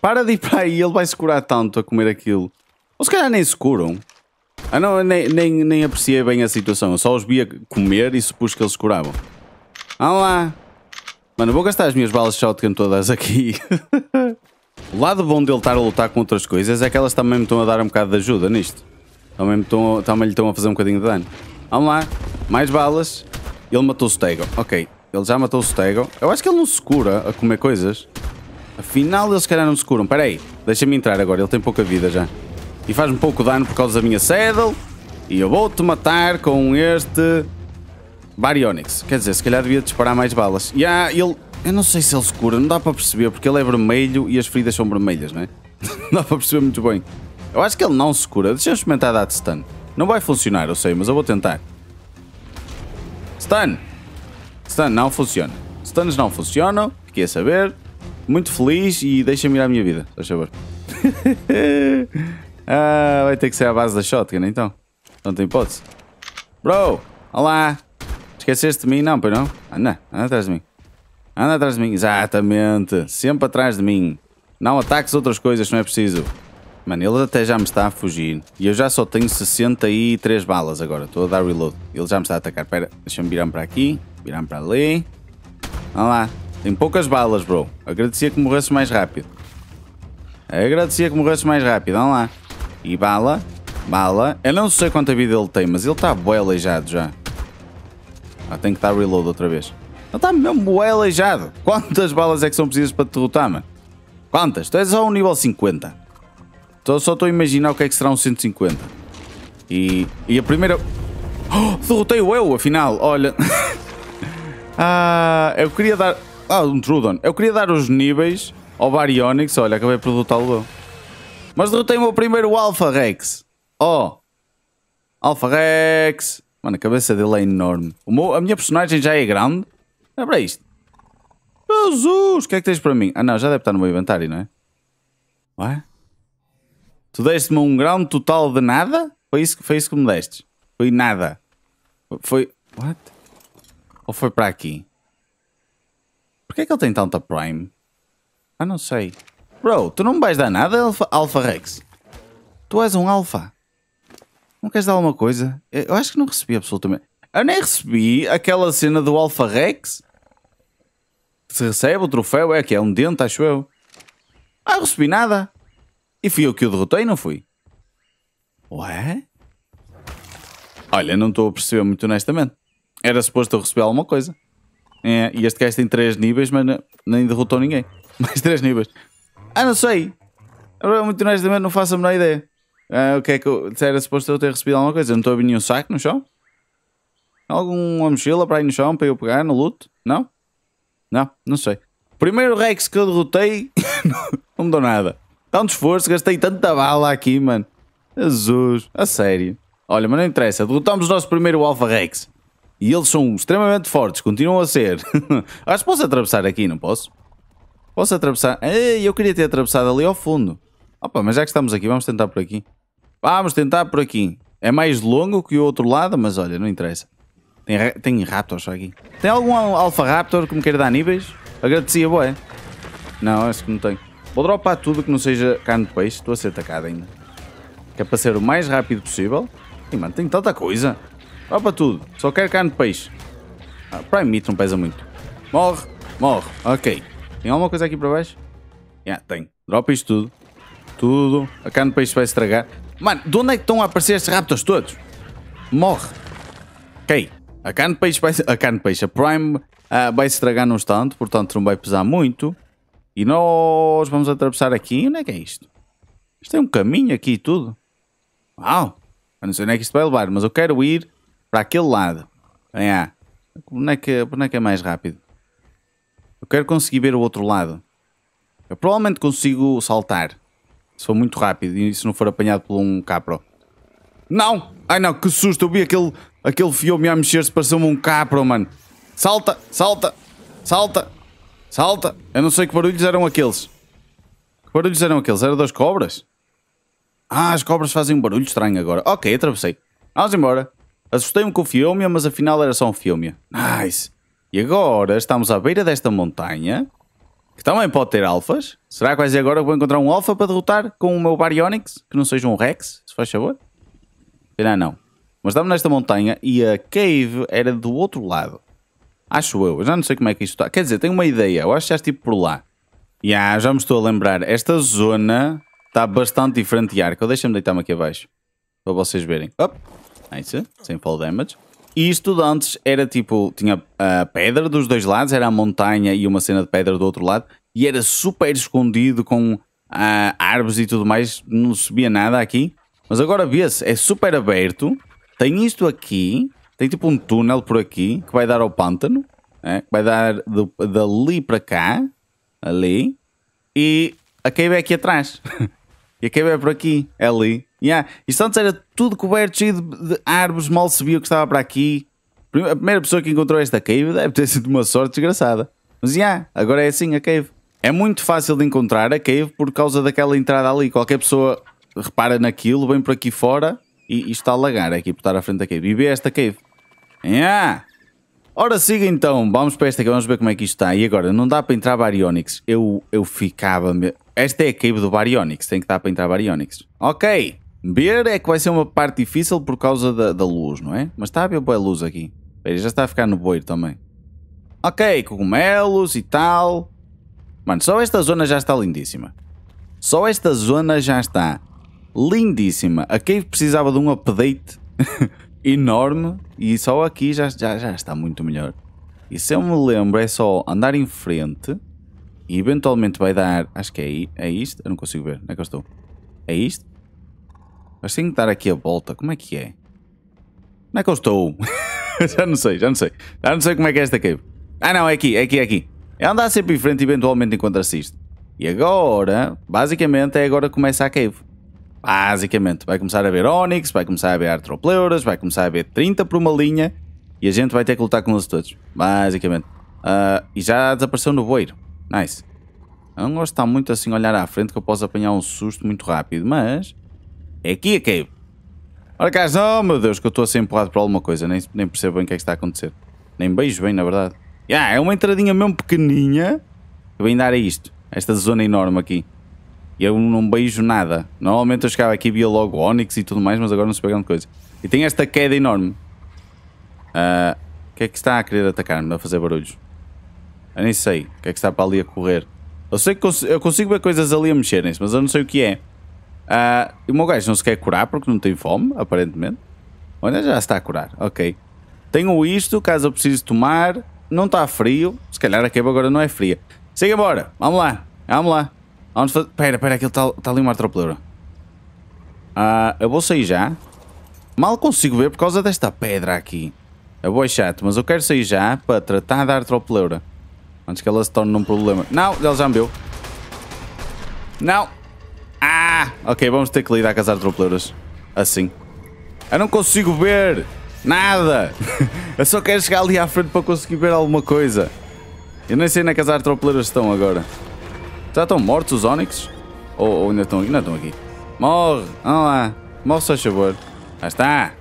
Para de ir para aí, ele vai se curar tanto a comer aquilo. Ou se calhar nem se curam. Ah não, nem, nem, nem apreciei bem a situação. Eu só os via comer e supus que eles se curavam. Vamos lá. Mano, vou gastar as minhas balas de shotgun todas aqui. <laughs> o lado bom dele estar a lutar com outras coisas é que elas também me estão a dar um bocado de ajuda nisto. Também, estão, também lhe estão a fazer um bocadinho de dano. Vamos lá. Mais balas. Ele matou o Stego. Ok. Ele já matou o Stego. Eu acho que ele não se cura a comer coisas. Afinal, eles se calhar não se curam. Espera aí. Deixa-me entrar agora. Ele tem pouca vida já. E faz-me pouco dano por causa da minha saddle. E eu vou-te matar com este Baryonyx. Quer dizer, se calhar devia disparar mais balas. E ah, ele... Eu não sei se ele se cura, não dá para perceber, porque ele é vermelho e as feridas são vermelhas, não é? não <laughs> dá para perceber muito bem. Eu acho que ele não se cura. Deixa eu experimentar dar stun. Não vai funcionar, eu sei, mas eu vou tentar. Stun! Stun não funciona. Stuns não funcionam, fiquei a saber. Muito feliz e deixa-me ir à minha vida, por favor. <laughs> ah, vai ter que ser a base da shotgun então. Não tem hipótese. Bro, olá! Esqueceste de mim? Não, pois não? Anda, anda atrás de mim. Anda atrás de mim, exatamente. Sempre atrás de mim. Não ataques outras coisas, não é preciso. Mano, ele até já me está a fugir. E eu já só tenho 63 balas agora. Estou a dar reload. Ele já me está a atacar. Espera, deixa-me virar-me para aqui. Virar-me para ali. Vamos lá. Tem poucas balas, bro. Agradecia que morresse mais rápido. Agradecia que morresse mais rápido. Vamos lá. E bala. Bala. Eu não sei quanta vida ele tem, mas ele está bem aleijado já. Ah, tem que estar reload outra vez. Ele está mesmo bué aleijado. Quantas balas é que são precisas para te derrotar, mano? Quantas? Tu és só um nível 50. Tô, só estou a imaginar o que é que será um 150. E, e a primeira... Oh, derrotei-o eu, afinal. Olha... <laughs> ah, eu queria dar... Ah, um Trudon. Eu queria dar os níveis ao Baryonyx. Olha, acabei por derrotá-lo Mas derrotei o meu primeiro Alpha Rex. Oh. Alpha Rex. Mano, a cabeça dele é enorme. Meu, a minha personagem já é grande. Olha é para isto. Jesus, o que é que tens para mim? Ah não, já deve estar no meu inventário, não é? Ué? Tu deste-me um grande total de nada? Foi isso, foi isso que me deste? Foi nada. Foi... What? Ou foi para aqui? Porquê é que ele tem tanta Prime? Ah, não sei. Bro, tu não me vais dar nada, Alpha Rex. Tu és um Alpha. Não queres dar alguma coisa? Eu acho que não recebi absolutamente. Eu nem recebi aquela cena do Alpha Rex. Se recebe o troféu, é que é um dente, acho eu. Ah, eu recebi nada. E fui eu que o derrotei, não fui? Ué? Olha, não estou a perceber muito honestamente. Era suposto eu receber alguma coisa. É, e este gajo tem 3 níveis, mas nem derrotou ninguém. <laughs> Mais 3 níveis. Ah, não sei. Agora, muito honestamente, não faço a menor ideia. Ah, o que é que eu. era suposto eu ter recebido alguma coisa? não estou a ver nenhum saco no chão? Alguma mochila para ir no chão para eu pegar no luto? Não? Não, não sei. Primeiro Rex que eu derrotei, <laughs> não me deu nada. Tanto esforço, gastei tanta bala aqui, mano. Jesus, a sério. Olha, mas não interessa, derrotamos o nosso primeiro Alpha Rex. E eles são extremamente fortes, continuam a ser. <laughs> Acho que posso atravessar aqui, não posso? Posso atravessar? Ei, eu queria ter atravessado ali ao fundo. Opa, mas já que estamos aqui, vamos tentar por aqui. Vamos tentar por aqui. É mais longo que o outro lado, mas olha, não interessa. Tem, tem raptors só aqui. Tem algum alfa raptor que me queira dar níveis? Agradecia, boé. Não, acho que não tenho. Vou dropar tudo que não seja carne de peixe. Estou a ser atacado ainda. Que é para ser o mais rápido possível. E, mano, tem tanta coisa. Dropa tudo. Só quero carne de peixe. Ah, Prime Meat não pesa muito. Morre. Morre. Ok. Tem alguma coisa aqui para baixo? Já, yeah, tem. Dropa isto tudo. Tudo. A carne de peixe vai estragar. Mano, de onde é que estão a aparecer estes raptors todos? Morre. Ok. A carne de peixe vai... A carne de peixe. A Prime uh, vai se estragar num instante, portanto não vai pesar muito. E nós vamos atravessar aqui. onde é que é isto? Isto tem é um caminho aqui e tudo. Uau! Eu não sei onde é que isto vai levar, mas eu quero ir para aquele lado. Vem lá. Onde é que, onde é, que é mais rápido? Eu quero conseguir ver o outro lado. Eu provavelmente consigo saltar. Se for muito rápido e se não for apanhado por um capro. Não! Ai não, que susto! Eu vi aquele, aquele fiome a mexer-se, pareceu-me um capro, mano. Salta, salta, salta, salta. Eu não sei que barulhos eram aqueles. Que barulhos eram aqueles? Era das cobras? Ah, as cobras fazem um barulho estranho agora. Ok, atravessei. Vamos embora. Assustei-me com o fiome, mas afinal era só um fiome. Nice. E agora estamos à beira desta montanha que também pode ter alfas. Será que vai ser agora que vou encontrar um alfa para derrotar com o meu Baryonyx, que não seja um Rex, se faz favor? Será não. Mas estamos nesta montanha e a cave era do outro lado. Acho eu, eu já não sei como é que isto está. Quer dizer, tenho uma ideia, eu acho que já estive por lá. E já me estou a lembrar, esta zona está bastante diferente de arco. Deixa-me deitar-me aqui abaixo, para vocês verem. Op. Nice, sem fall damage. E estudantes era tipo, tinha a pedra dos dois lados, era a montanha e uma cena de pedra do outro lado, e era super escondido com ah, árvores e tudo mais, não subia nada aqui. Mas agora vê-se, é super aberto, tem isto aqui, tem tipo um túnel por aqui que vai dar ao pântano, é? vai dar do, dali para cá, ali, e a cave é aqui atrás. <laughs> e a cave é por aqui, é ali. Yeah. Isto antes era tudo coberto, cheio de, de árvores, mal se via o que estava para aqui. A primeira pessoa que encontrou esta cave deve ter sido uma sorte desgraçada. Mas já, yeah, agora é assim a cave. É muito fácil de encontrar a cave por causa daquela entrada ali. Qualquer pessoa repara naquilo, vem por aqui fora e, e está a lagar aqui por estar à frente da cave. E vê esta cave. Yeah. Ora, siga então. Vamos para esta cave, vamos ver como é que isto está. E agora, não dá para entrar Baryonyx. Eu, eu ficava... Me... Esta é a cave do Baryonyx. Tem que dar para entrar Baryonyx. Ok. Ver é que vai ser uma parte difícil por causa da, da luz, não é? Mas está a ver boa luz aqui. Pera, já está a ficar no boiro também. Ok, cogumelos e tal. Mano, só esta zona já está lindíssima. Só esta zona já está lindíssima. A cave precisava de um update <laughs> enorme e só aqui já, já, já está muito melhor. E se eu me lembro é só andar em frente e eventualmente vai dar... Acho que é, é isto? Eu não consigo ver. Onde é que eu estou? É isto? Mas tenho que dar aqui a volta. Como é que é? Como é que eu estou? <laughs> já não sei, já não sei. Já não sei como é que é esta cave. Ah não, é aqui, é aqui, é aqui. É andar sempre em frente e eventualmente encontra-se isto. E agora, basicamente, é agora que começa a cave. Basicamente, vai começar a ver Onyx, vai começar a ver Artropleuras, vai começar a ver 30 por uma linha e a gente vai ter que lutar com eles todos. Basicamente. Uh, e já desapareceu no boiro. Nice. Eu não gosto de estar muito assim a olhar à frente que eu posso apanhar um susto muito rápido, mas é aqui, a cave. Olha cá, oh meu Deus, que eu estou a ser empurrado por alguma coisa, nem, nem percebo bem o que é que está a acontecer. Nem beijo bem, na verdade. Yeah, é uma entradinha mesmo pequeninha. Eu vim dar a isto, esta zona enorme aqui. E eu não beijo nada. Normalmente eu chegava aqui e via logo Onix e tudo mais, mas agora não se pegando coisa. E tem esta queda enorme. Ah, o uh, que é que está a querer atacar-me, a fazer barulhos? Eu nem sei o que é que está para ali a correr. Eu sei que cons eu consigo ver coisas ali a mexerem-se, mas eu não sei o que é. Ah, e o meu gajo não se quer curar porque não tem fome, aparentemente. Olha, já está a curar, ok. Tenho isto, caso eu precise tomar. Não está frio. Se calhar a quebra agora não é fria. Siga embora, vamos lá, vamos lá. Vamos fazer... Pera, pera, aquilo está tá ali uma atropelura. Ah, eu vou sair já. Mal consigo ver por causa desta pedra aqui. É boi chato, mas eu quero sair já para tratar da artropeleura. Antes que ela se torne um problema. Não, ele já me deu. Não, ah, ok, vamos ter que lidar com as artropeleiras. Assim. Eu não consigo ver nada. <laughs> Eu só quero chegar ali à frente para conseguir ver alguma coisa. Eu nem sei onde é que as artropeleiras estão agora. Já estão mortos os Onix? Ou, ou, ainda estão aqui? Ainda estão aqui. Morre! Vamos lá. Morre, se faz favor. Já está.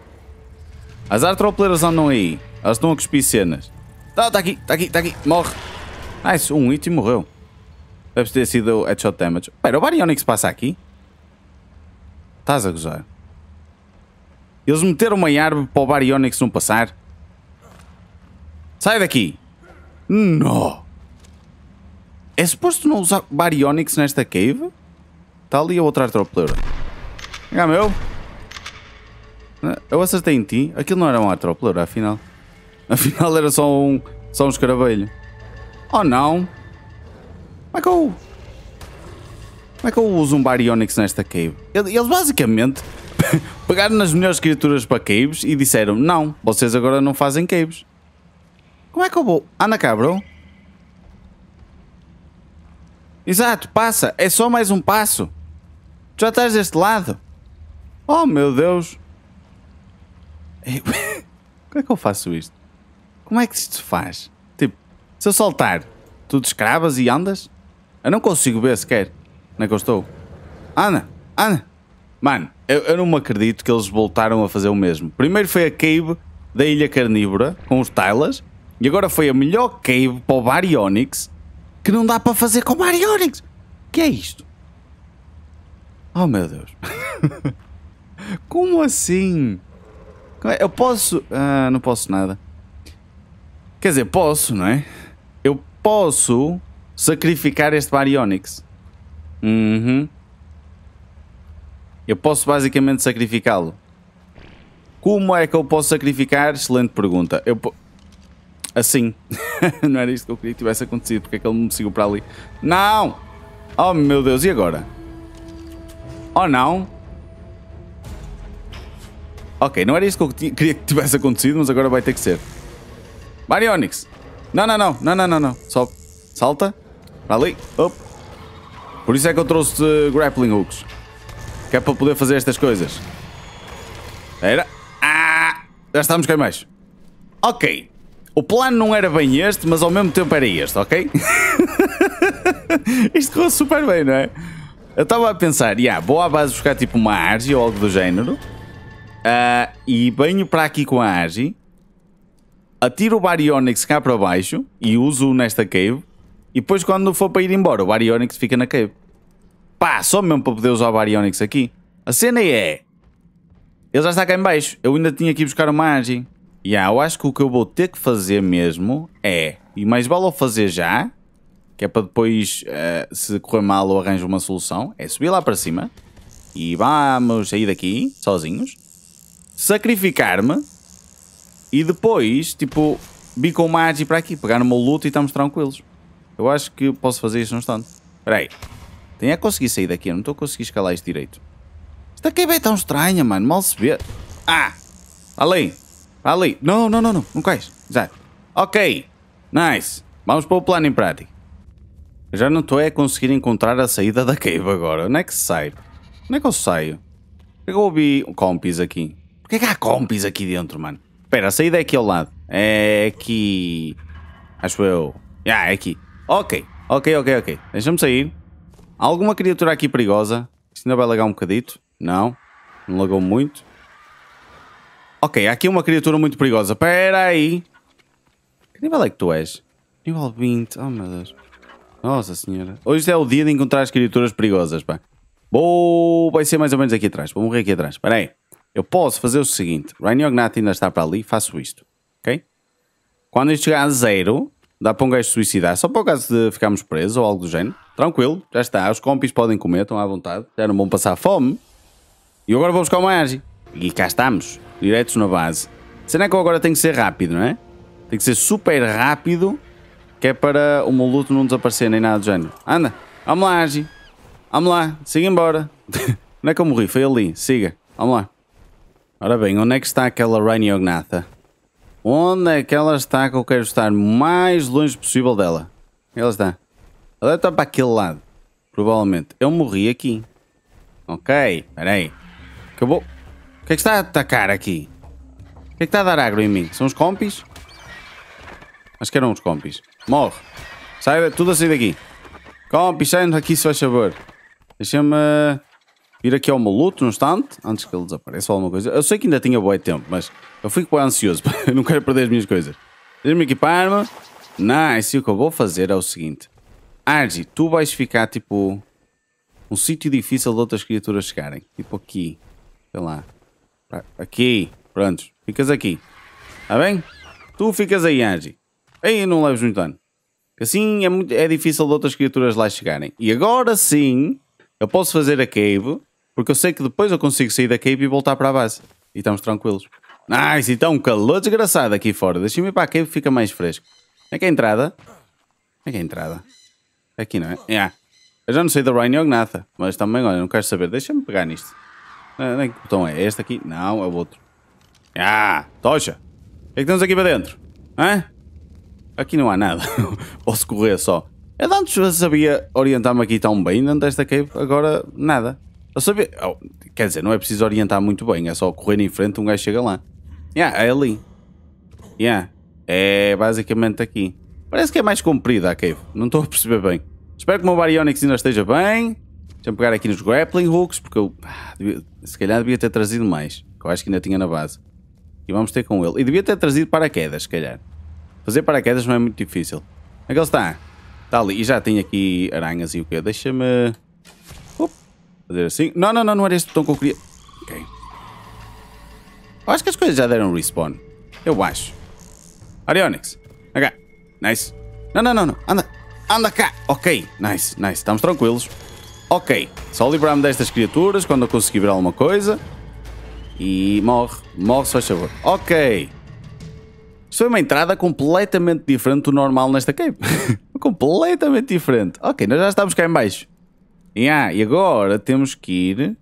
As artropeleiras andam aí. Elas estão a cuspir cenas. Está tá aqui, está aqui, está aqui. Morre. Nice, um item morreu. Deve ter sido headshot damage. Pera, o Baryonyx passa aqui? Estás a gozar? Eles meteram uma árvore para o Baryonyx não passar? Sai daqui! Não! É suposto não usar Baryonyx nesta cave? Está ali a outra Vem Cá, meu! Eu acertei em ti. Aquilo não era um atropeleiro, afinal. Afinal era só um... Só um escaravelho. Oh não! Michael. Como é que eu uso um Baryonyx nesta cave? Eles basicamente <laughs> pegaram nas melhores criaturas para caves e disseram não, vocês agora não fazem caves. Como é que eu vou? Anda cá, bro. Exato, passa. É só mais um passo. Já estás deste lado. Oh, meu Deus. <laughs> Como é que eu faço isto? Como é que isto se faz? Tipo, se eu saltar, tu descravas e andas? Eu não consigo ver sequer. Não é que eu estou? Ana! Ana! Mano, eu, eu não me acredito que eles voltaram a fazer o mesmo. Primeiro foi a cave da Ilha Carnívora, com os Tylas, e agora foi a melhor cave para o Baryonyx, que não dá para fazer com o Baryonyx. que é isto? Oh, meu Deus. <laughs> Como assim? É? Eu posso... Ah, não posso nada. Quer dizer, posso, não é? Eu posso sacrificar este Baryonyx. Uhum. Eu posso basicamente sacrificá-lo. Como é que eu posso sacrificar? Excelente pergunta. Eu po... Assim. <laughs> não era isto que eu queria que tivesse acontecido, porque é que ele me seguiu para ali. Não! Oh meu Deus, e agora? Oh não! Ok, não era isso que eu queria que tivesse acontecido, mas agora vai ter que ser. Marionix! Não, não, não, não, não, não, não. Só salta. Para ali. Opa. Por isso é que eu trouxe grappling hooks. Que é para poder fazer estas coisas. Era. Ah! Já estamos cá mais. Ok. O plano não era bem este, mas ao mesmo tempo era este, ok? <laughs> Isto correu super bem, não é? Eu estava a pensar, yeah, vou à base buscar tipo uma Argy ou algo do género. Uh, e venho para aqui com a Argy. Atiro o Baryonyx cá para baixo e uso-o nesta cave. E depois quando for para ir embora, o Baryonyx fica na cave. Pá, só mesmo para poder usar o Baryonyx aqui. A cena é... Ele já está cá em baixo. Eu ainda tinha que ir buscar uma agi. E yeah, eu acho que o que eu vou ter que fazer mesmo é... E mais vale eu fazer já, que é para depois, uh, se correr mal, eu arranjo uma solução. É subir lá para cima. E vamos sair daqui, sozinhos. Sacrificar-me. E depois, tipo, vir com o Magi para aqui. Pegar o meu luto e estamos tranquilos. Eu acho que posso fazer isto num instante. Espera aí. Tenho a é conseguir sair daqui. Eu não estou a conseguir escalar isto direito. Esta cave é tão estranha, mano. Mal se vê. Ah! Ali! Ali! Não, não, não, não. Não cais. Já. Ok. Nice. Vamos para o plano em prática. Eu já não estou é a conseguir encontrar a saída da cave agora. Onde é que se sai? Onde é que eu saio? Por é que eu ouvi compis aqui? Por que, é que há compis aqui dentro, mano? Espera, a saída é aqui ao lado. É aqui... Acho eu... Ah, é aqui. Ok, ok, ok, ok. Deixa-me sair. Há alguma criatura aqui perigosa? Isto ainda vai lagar um bocadito. Não, não lagou muito. Ok, há aqui uma criatura muito perigosa. Espera aí. Que nível é que tu és? Nível 20. Oh, meu Deus. Nossa senhora. Hoje é o dia de encontrar as criaturas perigosas, pá. Vou... Vai ser mais ou menos aqui atrás. Vou morrer aqui atrás. Espera aí. Eu posso fazer o seguinte. Rainy Ognat ainda está para ali. Faço isto. Ok? Quando isto chegar a zero, Dá para um gajo suicidar, só para o caso de ficarmos presos ou algo do género. Tranquilo, já está. Os compis podem comer, estão à vontade. Já não vão passar fome. E agora vou buscar uma Angie. E cá estamos, diretos na base. Será que eu agora tenho que ser rápido, não é? Tem que ser super rápido, que é para o Moluto não desaparecer nem nada do género. Anda, vamos lá, Angie. Vamos lá, siga embora. <laughs> Onde é que eu morri? Foi ali, siga. Vamos lá. Ora bem, onde é que está aquela Ognatha? Onde é que ela está que eu quero estar mais longe possível dela? Ela está. Ela está para aquele lado. Provavelmente. Eu morri aqui. Ok, peraí. Que eu vou... O que é que está a atacar aqui? O que é que está a dar agro em mim? São os compis? Acho que eram os compis. Morre. Sai tudo a sair daqui. Compis, saiam daqui se faz favor. Deixa-me ir aqui ao maluto num instante, antes que ele desapareça ou alguma coisa. Eu sei que ainda tinha boi tempo, mas eu fico bem ansioso, <laughs> eu não quero perder as minhas coisas. Deixa-me equipar-me. Nice, e o que eu vou fazer é o seguinte. Argy, tu vais ficar tipo um sítio difícil de outras criaturas chegarem. Tipo aqui, sei lá. Aqui, pronto, ficas aqui. Está bem? Tu ficas aí, Argy. Aí não leves muito dano. Assim é, muito, é difícil de outras criaturas lá chegarem. E agora sim, eu posso fazer a cave porque eu sei que depois eu consigo sair da cave e voltar para a base. E estamos tranquilos. Nice, então calor desgraçado aqui fora. Deixa-me ir para a cave, fica mais fresco. É que é a entrada? É que é a entrada? Aqui não é? Yeah. Eu já não sei da Ryan Young nada, mas também, olha, não quero saber. Deixa-me pegar nisto. Ah, nem é que botão é? Este aqui? Não, é o outro. Ah, tocha! O que é que temos aqui para dentro? Hã? Aqui não há nada. <laughs> Posso correr só. Eu antes sabia orientar-me aqui tão bem dentro desta cave, agora nada. A saber, quer dizer, não é preciso orientar muito bem, é só correr em frente um gajo chega lá. Yeah, é ali. Yeah, é basicamente aqui. Parece que é mais comprida a cave, não estou a perceber bem. Espero que o meu Baryonyx ainda esteja bem. Deixa-me pegar aqui nos grappling hooks, porque eu ah, devia, se calhar devia ter trazido mais, que eu acho que ainda tinha na base. E vamos ter com ele. E devia ter trazido paraquedas, se calhar. Fazer paraquedas não é muito difícil. É ele está. Está ali. E já tem aqui aranhas e o quê? Deixa-me... Fazer assim. Não, não, não, não era esse botão que eu queria. Ok. Eu acho que as coisas já deram respawn. Eu acho. Arionix. Ok. Nice. Não, não, não, não. Anda. Anda cá. Ok. Nice, nice. Estamos tranquilos. Ok. Só livrar-me destas criaturas quando eu conseguir ver alguma coisa. E morre. Morre, se faz favor. Ok. Isto foi uma entrada completamente diferente do normal nesta cave. <laughs> completamente diferente. Ok, nós já estamos cá em baixo. Yeah, e agora temos que ir.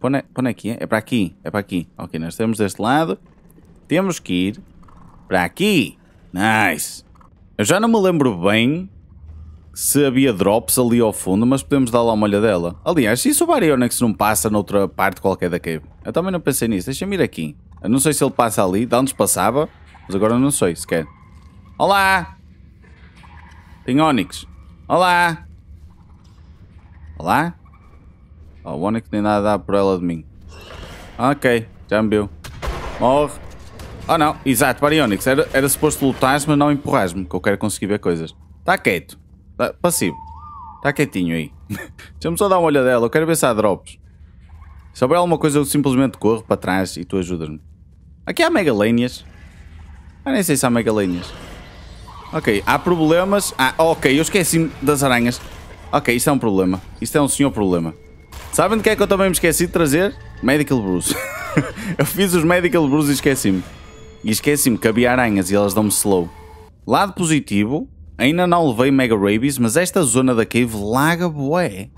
Para onde, é, para é que é? É para aqui. É para aqui. Ok, nós temos deste lado. Temos que ir para aqui. Nice. Eu já não me lembro bem se havia drops ali ao fundo, mas podemos dar lá uma olha dela. Aliás, se isso o Baryonyx não passa noutra parte qualquer da cave? Eu também não pensei nisso. Deixa-me ir aqui. Eu não sei se ele passa ali. De onde passava, mas agora não sei sequer. Olá! Tem Onix. Olá! Olá? Oh, o Onix nem nada a dar por ela de mim. Ok, já me viu. Morre. Oh não, exato, para era, era suposto lutares, mas não empurrares-me, que eu quero conseguir ver coisas. Está quieto. Tá passivo. Está quietinho aí. <laughs> Deixa-me só dar uma olhada dela, eu quero ver se há drops. Se houver alguma coisa, eu simplesmente corro para trás e tu ajudas-me. Aqui há megalênias. Ah, nem sei se há megalênias. Ok, há problemas. Ah, ok, eu esqueci-me das aranhas. Ok, isso é um problema. Isto é um senhor problema. Sabem de que é que eu também me esqueci de trazer? Medical Bruce. <laughs> eu fiz os Medical Bruce e esqueci-me. E esqueci-me que havia aranhas e elas dão-me slow. Lado positivo, ainda não levei Mega Rabies, mas esta zona da cave laga boé.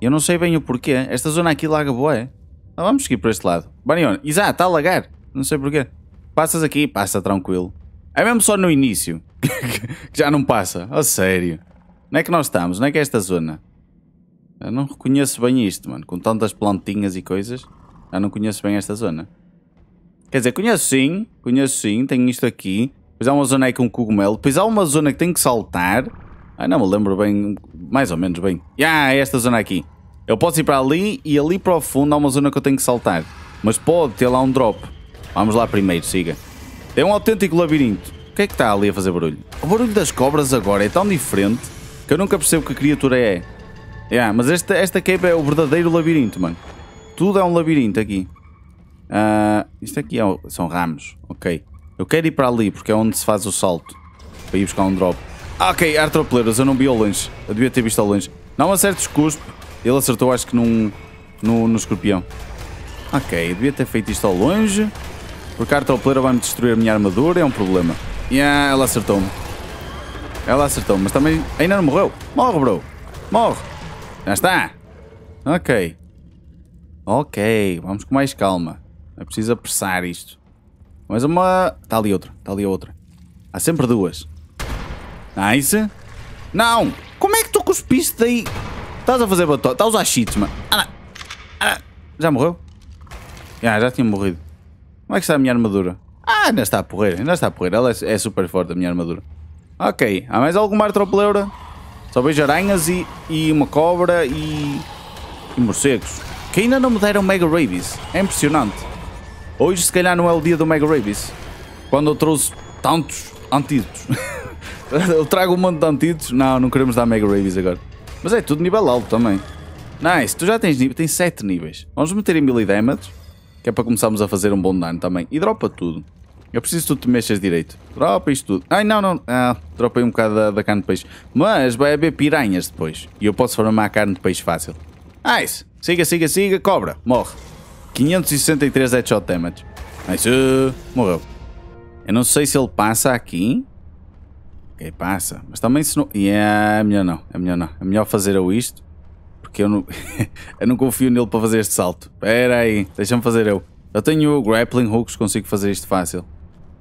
Eu não sei bem o porquê. Esta zona aqui laga boé. Ah, vamos seguir por este lado. Banion, exato, está a lagar. Não sei porquê. Passas aqui, passa tranquilo. É mesmo só no início. <laughs> que já não passa. A sério. Onde é que nós estamos? Onde é que é esta zona? Eu não reconheço bem isto, mano. Com tantas plantinhas e coisas, eu não conheço bem esta zona. Quer dizer, conheço sim, conheço sim, tenho isto aqui. Depois há uma zona aí com cogumelo. Depois há uma zona que tem que saltar. Ah, não me lembro bem, mais ou menos bem. Ah, yeah, é esta zona aqui. Eu posso ir para ali e ali para o fundo há uma zona que eu tenho que saltar. Mas pode ter lá um drop. Vamos lá primeiro, siga. É um autêntico labirinto. O que é que está ali a fazer barulho? O barulho das cobras agora é tão diferente que eu nunca percebo que criatura é. Yeah, mas esta, esta cave é o verdadeiro labirinto, mano. Tudo é um labirinto aqui. Uh, isto aqui é, são ramos, ok. Eu quero ir para ali, porque é onde se faz o salto. Para ir buscar um drop. Ah, ok, artropeleiros, eu não vi ao longe. Eu devia ter visto ao longe. Não acertes cuspo. Ele acertou, acho que num, no, no escorpião. Ok, eu devia ter feito isto ao longe. Porque a artropeleira vai-me destruir a minha armadura, é um problema. E yeah, ela acertou-me. Ela acertou, mas também ainda não morreu. Morre, bro. Morre. Já está. Ok. Ok, vamos com mais calma. É preciso apressar isto. Mais uma... Está ali outra, está ali outra. Há sempre duas. Nice. Não! Como é que tu cuspiste daí? Estás a fazer batota. Estás a usar cheats, mano. Ah, ah, já morreu? Já, já tinha morrido. Como é que está a minha armadura? Ah, ainda está a porrer, ainda está a porrer. Ela é, é super forte, a minha armadura. Ok, há mais alguma artropleura? Só vejo aranhas e, e uma cobra e, e morcegos. Que ainda não me deram Mega Rabies. É impressionante. Hoje se calhar não é o dia do Mega Rabies. Quando eu trouxe tantos antídotos. <laughs> eu trago um monte de antídotos. Não, não queremos dar Mega Rabies agora. Mas é tudo nível alto também. Nice, tu já tens nível, tens 7 níveis. Vamos meter em Billy damage, que é para começarmos a fazer um bom dano também. E dropa tudo. Eu preciso que tu te mexas direito. Dropa isto tudo. Ai, não, não. Ah, dropei um bocado da, da, carne de peixe. Mas vai haver piranhas depois. E eu posso formar carne de peixe fácil. Ai, ah, Siga, siga, siga. Cobra. Morre. 563 headshot damage. Nice. Morreu. Eu não sei se ele passa aqui. Ok, passa. Mas também se não... Yeah, é melhor não. É melhor não. É melhor fazer eu isto. Porque eu não... <laughs> eu não confio nele para fazer este salto. Espera aí. Deixa-me fazer eu. Eu tenho grappling hooks, consigo fazer isto fácil.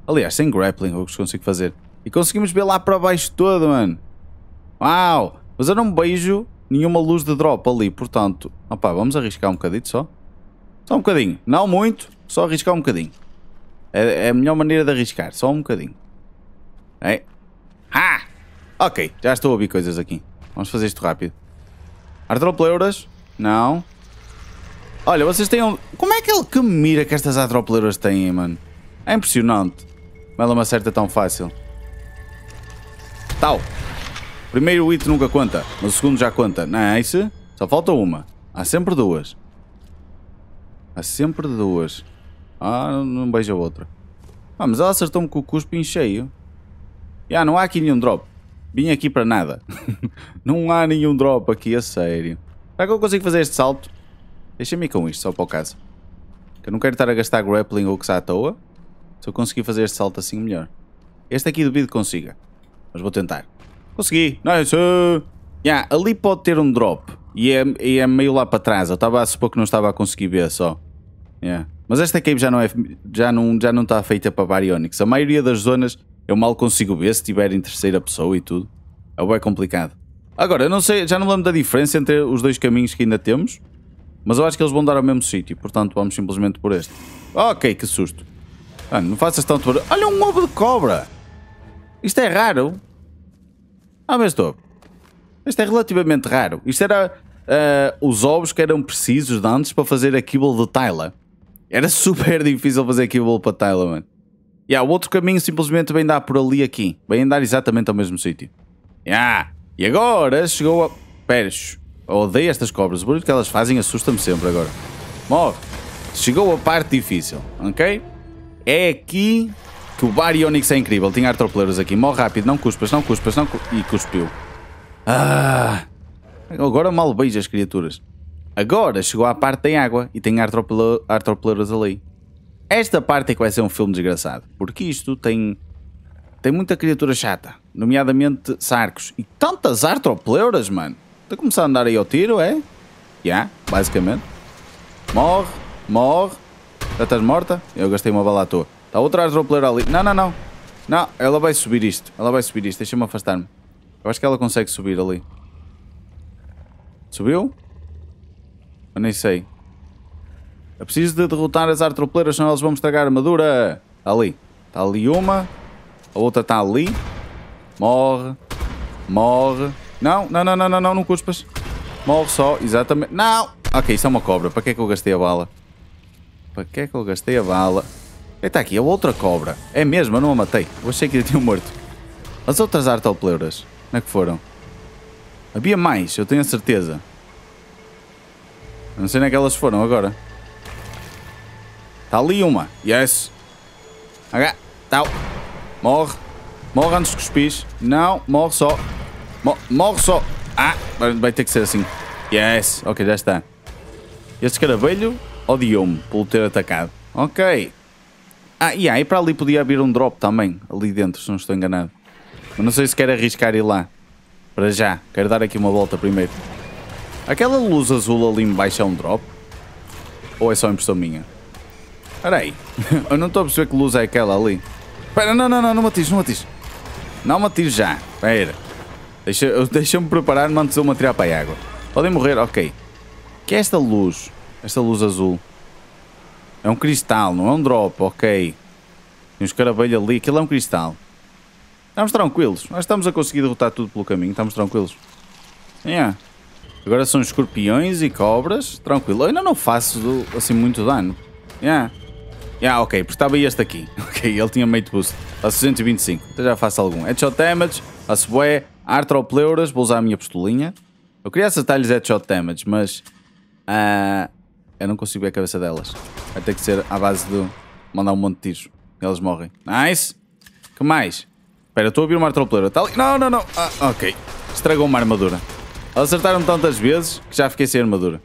Aliás, sem grappling eu consigo fazer. E conseguimos ver lá para baixo todo, mano. Uau! Mas eu não beijo nenhuma luz de drop ali, portanto... Opa, vamos arriscar um bocadinho só. Só um bocadinho. Não muito, só arriscar um bocadinho. É, é a melhor maneira de arriscar, só um bocadinho. É. Ah! Ok, já estou a ouvir coisas aqui. Vamos fazer isto rápido. Artropleuras? Não. Olha, vocês têm um... Como é que ele que mira que estas atropeleuras têm, mano? É impressionante. Mas ela me acerta tão fácil. Tal. Primeiro hit nunca conta, mas o segundo já conta. Nice. É só falta uma. Há sempre duas. Há sempre duas. Ah, não beijo a outra. Ah, mas ela acertou-me com o cuspo em cheio. Ah, não há aqui nenhum drop. Vim aqui para nada. <laughs> não há nenhum drop aqui, a sério. Será que eu consigo fazer este salto? Deixa-me ir com isto, só para o caso. Que eu não quero estar a gastar grappling ou que à toa. Se eu conseguir fazer este salto assim, melhor. Este aqui duvido que consiga. Mas vou tentar. Consegui! Nice! Yeah, ali pode ter um drop. E é, e é meio lá para trás. Eu estava a supor que não estava a conseguir ver só. Yeah. Mas esta cave já não, é, já não, já não está feita para Baryonyx. A maioria das zonas eu mal consigo ver se estiver em terceira pessoa e tudo. É bem complicado. Agora, eu não sei, já não lembro da diferença entre os dois caminhos que ainda temos. Mas eu acho que eles vão dar ao mesmo sítio. Portanto, vamos simplesmente por este. Ok, que susto. Mano, ah, não faças tanto barulho. Olha um ovo de cobra! Isto é raro. Ah, mas estou. Isto é relativamente raro. Isto era uh, os ovos que eram precisos de antes para fazer a kibble de Tyler. Era <laughs> super difícil fazer a kibble para Tyler, mano. E yeah, o outro caminho simplesmente vem dar por ali aqui. Vem andar exatamente ao mesmo sítio. Yeah. E agora chegou a... Peres. Odeio estas cobras. O barulho que elas fazem assusta-me sempre agora. Morre. Chegou a parte difícil, ok? É aqui que o Baryonyx é incrível. Tinha artropeleiros aqui. Morre rápido. Não cuspas, não cuspas, não cuspas. E cuspiu. Ah, agora mal beijo as criaturas. Agora chegou à parte em água e tem artropeleiros ali. Esta parte é que vai ser um filme desgraçado. Porque isto tem... Tem muita criatura chata. Nomeadamente sarcos. E tantas artropleuras, mano. Está a começar a andar aí ao tiro, é? Já, yeah, basicamente. Morre, morre, já estás morta? Eu gastei uma bala à toa. Está outra roleplayer ali. Não, não, não. Não, ela vai subir isto. Ela vai subir isto. Deixa-me afastar-me. Eu acho que ela consegue subir ali. Subiu? Eu nem sei. Eu preciso de derrotar as artropeleiras, senão elas vão estragar a armadura. Ali. Está ali uma. A outra está ali. Morre. Morre. Não, não, não, não, não, não, não cuspas. Morre só, exatamente. Não! Ok, isso é uma cobra. Para que é que eu gastei a bala? Para que é que eu gastei a bala? Eita aqui, a é outra cobra. É mesmo, eu não a matei. Eu achei que ele tinha morto. As outras artopleuras, onde é que foram? Havia mais, eu tenho a certeza. não sei onde é que elas foram agora. Está ali uma. Yes. agá Tau. Morre. Morre antes que os pis. Não, morre só. morre só. Ah, vai ter que ser assim. Yes. Ok, já está. Este escaravelho odiou-me pelo ter atacado. Ok. Ah, e aí para ali podia haver um drop também, ali dentro, se não estou enganado. Mas não sei se quero arriscar ir lá. Para já, quero dar aqui uma volta primeiro. Aquela luz azul ali embaixo é um drop? Ou é só impressão minha? Espera aí, <laughs> eu não estou a perceber que luz é aquela ali. Espera, não, não, não, não me atires, não me atires. Não me atires já, espera. <laughs> Deixa-me deixa preparar-me antes de eu me atirar para a água. Podem morrer, ok. Que é esta luz? Esta luz azul. É um cristal, não é um drop, ok. Tem um escaravelho ali, aquilo é um cristal. Estamos tranquilos. Nós estamos a conseguir derrotar tudo pelo caminho, estamos tranquilos. Yeah. É. Agora são escorpiões e cobras, tranquilo. Eu ainda não faço assim muito dano. Yeah. É. Yeah, é, ok, porque estava este aqui. <laughs> Ok, ele tinha meio de boost. a 625 então já faço algum. Headshot damage, a bué, artropleuras, vou usar a minha pistolinha. Eu queria acertar-lhes headshot damage, mas... Uh, eu não consigo ver a cabeça delas. Vai ter que ser à base de mandar um monte de tiros. Elas morrem. Nice! Que mais? Espera, eu estou a ouvir uma artropeladora. Está ali... Não, não, não. Ah, ok. Estragou uma armadura. Elas acertaram tantas vezes que já fiquei sem armadura.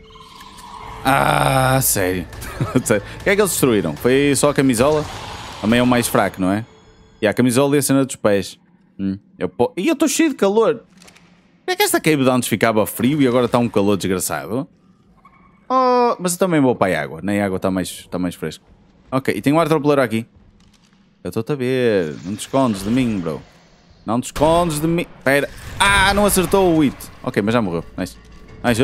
Ah, sério. <laughs> sério. O que é que eles destruíram? Foi só a camisola? A é o mais fraco, não é? E a camisola e a cena dos pés. Hum, eu po... E eu estou cheio de calor. Como é que esta cave de onde ficava frio e agora está um calor desgraçado? Oh, mas eu também vou para a água. a água está mais, tá mais fresco. Ok, e tem um artropelar aqui. Eu estou-te a ver. Não te escondes de mim, bro. Não te escondes de mim. Pera. Ah, não acertou o hit. Ok, mas já morreu. Nice. Nice.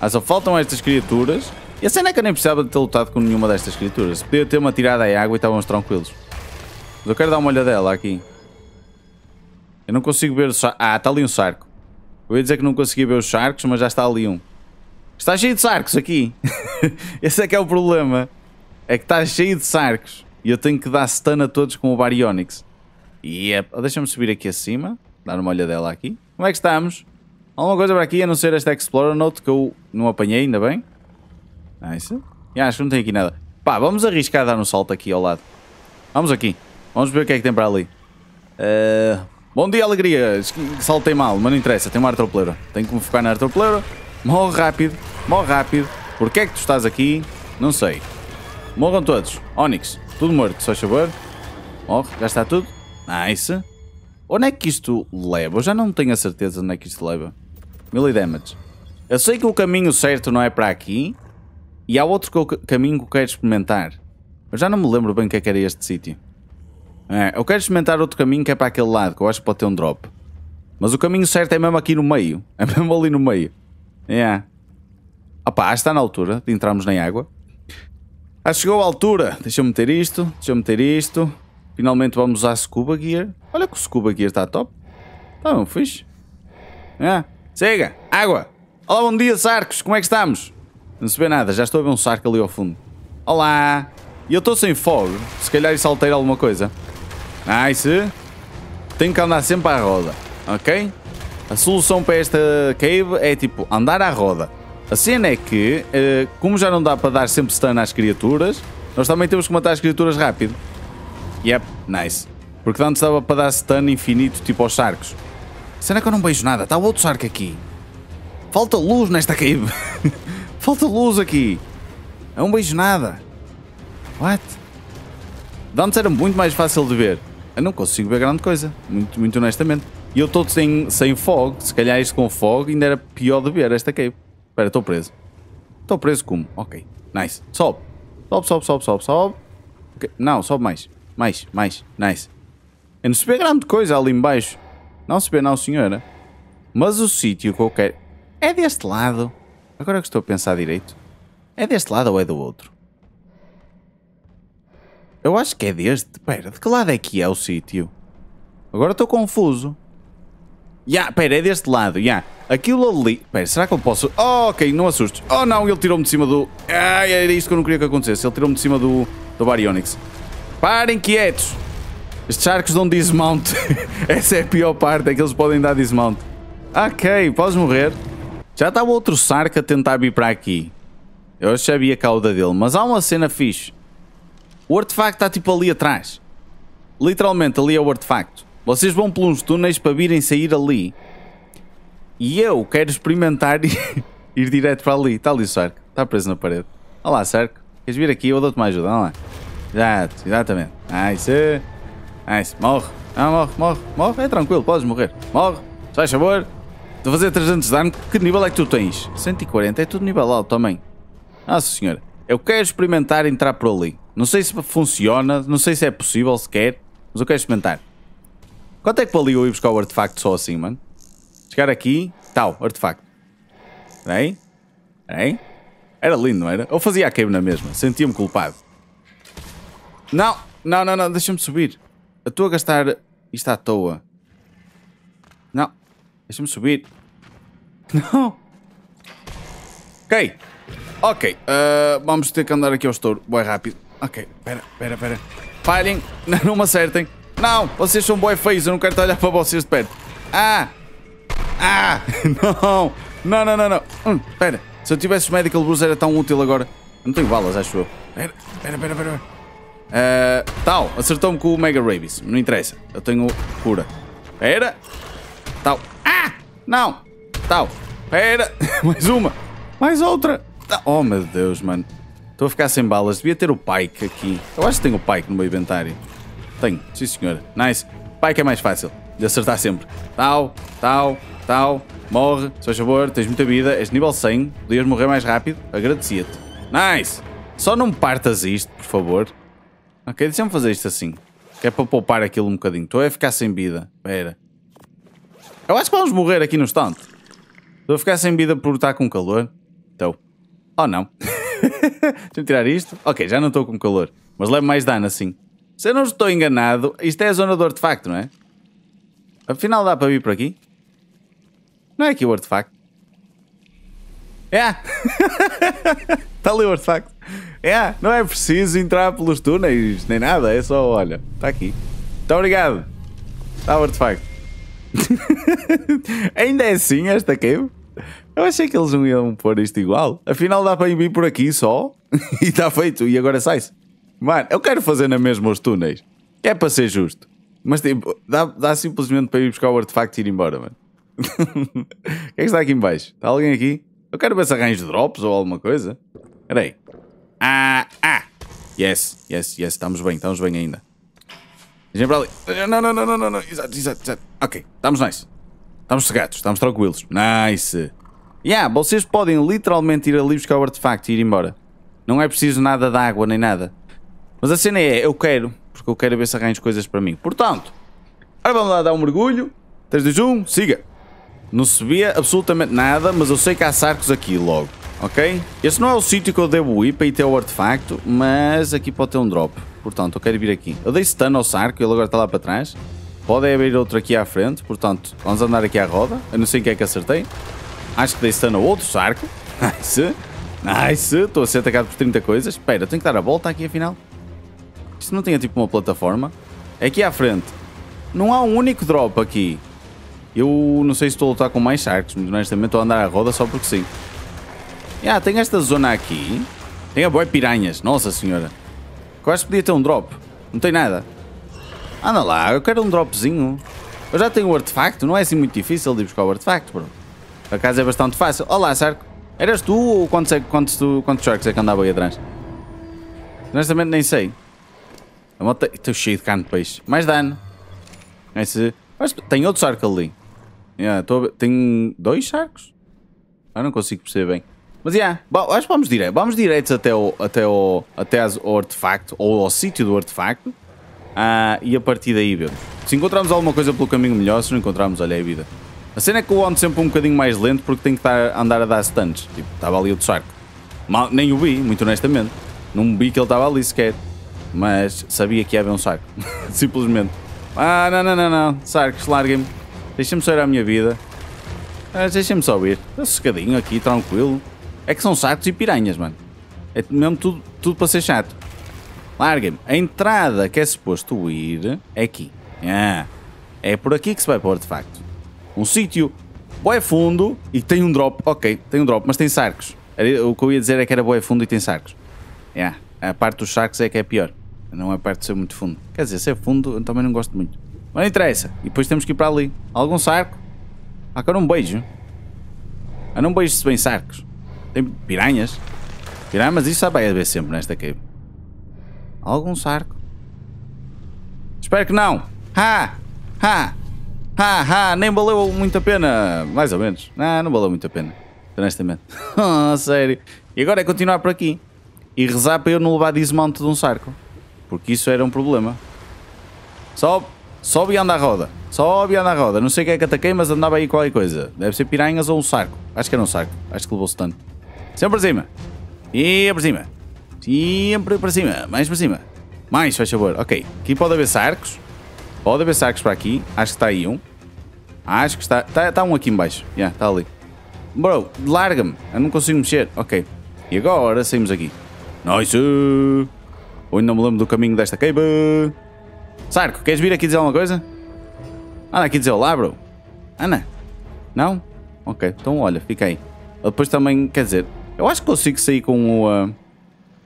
Ah, só faltam estas criaturas. E a cena é que eu nem precisava de ter lutado com nenhuma destas criaturas. Podia ter uma tirada à água e estávamos tranquilos. Mas eu quero dar uma olhadela aqui. Eu não consigo ver o Ah, está ali um charco. Eu ia dizer que não conseguia ver os charcos, mas já está ali um. Está cheio de sarcos aqui. <laughs> Esse é que é o problema. É que está cheio de sarcos. E eu tenho que dar stun a todos com o Baryonyx. E yep. É, oh, deixa-me subir aqui acima. Dar uma olhadela aqui. Como é que estamos? Alguma coisa para aqui a não ser esta Explorer Note que eu não apanhei, ainda bem. Nice. E acho que não tem aqui nada. Pá, vamos arriscar dar um salto aqui ao lado. Vamos aqui. Vamos ver o que é que tem para ali. Uh, bom dia, alegria. Saltei mal, mas não interessa. Tem uma artropleira. Tenho que me focar na artropleira. Morre rápido, morre rápido. Porquê é que tu estás aqui? Não sei. Morram todos. Onix, tudo morto, só favor. Morre, já está tudo. Nice. Onde é que isto leva? Eu já não tenho a certeza onde é que isto leva. Melee damage. Eu sei que o caminho certo não é para aqui. E há outro que caminho que eu quero experimentar. Eu já não me lembro bem o que é que era este sítio. É, eu quero experimentar outro caminho que é para aquele lado, que eu acho que pode ter um drop. Mas o caminho certo é mesmo aqui no meio. <laughs> É mesmo ali no meio. É. Opa, está na altura de entrarmos na água. que chegou a altura. Deixa-me meter isto, deixa-me meter isto. Finalmente vamos usar Scuba Gear. Olha que o Scuba Gear está top. Está bom, fixe. É. Chega, água. Olá, bom dia, Sarcos. Como é que estamos? Não se vê nada, já estou a ver um sarco ali ao fundo. Olá. E eu estou sem fogo. Se calhar isso altera alguma coisa. Nice. Tenho que andar sempre à roda. Ok? A solução para esta cave é tipo andar à roda. A cena é que, eh, como já não dá para dar sempre stun às criaturas, nós também temos que matar as criaturas rápido. Yep, nice. Porque antes dava para dar stun infinito tipo aos sarcos. Será que eu não vejo nada? Está outro sarco aqui. Falta luz nesta cave. <laughs> Falta luz aqui. É não beijo nada. What? Dantes era muito mais fácil de ver. Eu não consigo ver grande coisa, muito, muito honestamente. E eu estou sem, sem fog. Se calhar isto com fog ainda era pior de ver esta cave. Espera, estou preso. Estou preso como? Ok. Nice. Sobe. Sobe, sobe, sobe, sobe, sobe. Okay. Não, sobe mais. Mais, mais. Nice. Eu não se vê grande coisa ali embaixo. Não se vê não, senhora. Mas o sítio que eu quero... É deste lado. Agora é que estou a pensar direito. É deste lado ou é do outro? Eu acho que é deste. Pera, de que lado é que é o sítio? Agora estou confuso. Yeah, pera, é deste lado, yeah. Aquilo ali... Pera, será que eu posso... Oh, ok, não assustes. Oh, não, ele tirou-me de cima do... Ah, era isto que eu não queria que acontecesse. Ele tirou-me de cima do... Do Baryonyx. Parem quietos! Estes arcos dão dismount. <laughs> Essa é a pior parte, é que eles podem dar dismount. Ok, podes morrer. Já estava outro Sark a tentar vir para aqui. Eu já vi a cauda dele, mas há uma cena fixe. O artefacto está tipo ali atrás. Literalmente, ali é o artefacto. Vocês vão por uns túneis para virem sair ali. E eu quero experimentar e <laughs> ir direto para ali. Está ali o Sark. Está preso na parede. Olha lá, Sark. Queres vir aqui? Eu dou-te uma ajuda. Olha lá. Exato, exatamente. Nice. Nice. Morre. Ah, morre, morre, morre. É tranquilo, podes morrer. Morre. Se faz favor. Estou a fazer 300 de dano. Que nível é que tu tens? 140. É tudo nível alto também. Nossa senhora. Eu quero experimentar entrar por ali. Não sei se funciona. Não sei se é possível sequer. Mas eu quero experimentar. Quanto é que valia eu ir buscar o artefacto só assim, mano? Chegar aqui, tal, artefacto. Espera aí. Era lindo, não era? Eu fazia a cave na mesma, sentia-me culpado. Não, não, não, não, deixa-me subir. a estou a gastar isto à toa. Não, deixa-me subir. <laughs> Não. Ok, ok. Uh, vamos ter que andar aqui ao estouro, boa rápido. Ok, espera, espera, espera. Falhem, <laughs> não me acertem. Não, vocês são boi feios, eu não quero olhar para vocês de perto. Ah! Ah! <laughs> Não! Não, não, não, não. Hum, pera, se eu tivesse o medical blues era tão útil agora. Eu não tenho balas, acho eu. Pera, pera, pera, Uh, tal, acertou-me com o Mega Rabies. Não interessa, eu tenho cura. Pera. Tal. Ah! Não! Tal. Pera. <laughs> Mais uma. Mais outra. Oh, meu Deus, mano. Estou a ficar sem balas. Devia ter o Pike aqui. Eu acho que tenho o Pike no meu inventário. Tenho, sim senhora. Nice. Pai que é mais fácil de acertar sempre. Tal, tal, tal. Morre, se faz favor, tens muita vida, és nível 100, podias morrer mais rápido, agradecia-te. Nice! Só não partas isto, por favor. Ok, deixa-me fazer isto assim. Que é para poupar aquilo um bocadinho. Estou a ficar sem vida. Pera. Eu acho que vamos morrer aqui no instante. Estou a ficar sem vida por estar com calor. Então. Oh não. <laughs> Deixa-me tirar isto. Ok, já não estou com calor. Mas levo mais dano assim. Se eu não estou enganado, isto é a zona do artefacto, não é? Afinal dá para vir por aqui? Não é aqui o artefacto? É! <laughs> está ali o artefacto. É, não é preciso entrar pelos túneis nem nada, é só, olha, está aqui. Muito obrigado. Está o artefacto. <laughs> Ainda é assim esta cave? Eu achei que eles não iam pôr isto igual. Afinal dá para vir por aqui só. <laughs> e está feito. E agora sai-se. Mano, eu quero fazer na mesma os túneis. É para ser justo. Mas tipo, dá, dá simplesmente para ir buscar o artefacto e ir embora, mano. Quem é que está aqui embaixo Está alguém aqui? Eu quero ver se arranjo drops ou alguma coisa. Espera aí. Ah, ah. Yes, yes, yes. Estamos bem, estamos bem ainda. Deixem para ali. Não, não, não, não, não. Exato, exato, exato. Ok, estamos nice. Estamos cegados, estamos tranquilos. Nice. Yeah, vocês podem literalmente ir ali buscar o artefacto e ir embora. Não é preciso nada de água nem nada. Mas a cena é, eu quero, porque eu quero ver se arranjo coisas para mim. Portanto, agora vamos lá dar um mergulho. 3, 2, 1, siga. Não se via absolutamente nada, mas eu sei que há sarcos aqui logo, ok? Este não é o sítio que eu devo ir para ir ter o artefacto, mas aqui pode ter um drop. Portanto, eu quero vir aqui. Eu dei stun ao sarco, ele agora está lá para trás. Pode abrir outro aqui à frente, portanto, vamos andar aqui à roda. Eu não sei quem é que acertei. Acho que dei stun ao outro sarco. <laughs> Nice. Nice. Estou a ser atacado por 30 coisas. Espera, tenho que dar a volta aqui afinal drops? Não tinha tipo uma plataforma? Aqui é é à frente. Não há um único drop aqui. Eu não sei se estou a lutar com mais sharks, mas honestamente estou a andar à roda só porque sim. Ah, tem esta zona aqui. Tem a boia piranhas, nossa senhora. Quase podia ter um drop. Não tem nada. Anda lá, eu quero um dropzinho. Eu já tenho o artefacto, não é assim muito difícil de buscar o artefacto, bro. A casa é bastante fácil. Olá, Sarco. Eras tu ou quantos, é quantos, quantos sharks é que andava aí atrás? Honestamente nem sei. A moto... Estou cheio de carne de peixe. Mais dano. Esse... Mas tem outro sarco ali. Yeah, tô... Tem dois sarcos? Ah, não consigo perceber bem. Mas, yeah, acho que vamos direto. Vamos direto até o, até o, até as, o artefacto, ou ao sítio do artefacto. Ah, e a partir daí vemos. Se encontrarmos alguma coisa pelo caminho melhor, se não encontrarmos, olha é a vida. A cena é que eu ando sempre um bocadinho mais lento porque tenho que estar, andar a dar stunts. Tipo, estava ali o do Mal, nem o vi, muito honestamente. Não vi que ele estava ali sequer mas sabia que ia haver um saco. <laughs> Simplesmente. Ah, não, não, não, não. Sarcos, larguem-me. Deixem-me sair à minha vida. Ah, Deixem-me só ir. Sossegadinho aqui, tranquilo. É que são sacos e piranhas, mano. É mesmo tudo, tudo para ser chato. Larguem-me. A entrada que é suposto ir é aqui. Ah, é por aqui que se vai pôr, de facto. Um sítio boé fundo e tem um drop. Ok, tem um drop, mas tem sarcos. O que eu ia dizer é que era boé fundo e tem sarcos. Yeah. A parte dos sarcos é que é pior. Não é perto de ser muito fundo. Quer dizer, se é fundo, eu também não gosto muito. Mas não interessa. E depois temos que ir para ali. Algum sarco? Ah, que um beijo. Eu não beijo se bem sarcos. Tem piranhas. Piranhas, isso vai haver sempre nesta cave. Algum sarco? Espero que não. Ha! Ha! Ha! Ha! Nem valeu muito a pena. Mais ou menos. Não, não valeu muito a pena. Honestamente. <laughs> oh, sério. E agora é continuar por aqui. E rezar para eu não levar desmonte de um sarco. Porque isso era um problema. Sobe, sobe e anda à roda. Sobe e anda à roda. Não sei o que é que ataquei, mas andava aí qualquer coisa. Deve ser piranhas ou um saco Acho que era um saco Acho que levou-se tanto. Sempre para cima. E para cima. Sempre para cima. Mais para cima. Mais, faz favor. Ok. Aqui pode haver sarcos. Pode haver sarcos para aqui. Acho que está aí um. Acho que está... Está, está um aqui embaixo. Já, yeah, está ali. Bro, larga-me. Eu não consigo mexer. Ok. E agora saímos aqui. Nice! Ou ainda me lembro do caminho desta cave. Sarco, queres vir aqui dizer alguma coisa? Anda aqui dizer olá, bro. Ana? Não? Ok, então olha, fica aí. Depois também, quer dizer, eu acho que consigo sair com o... Uh...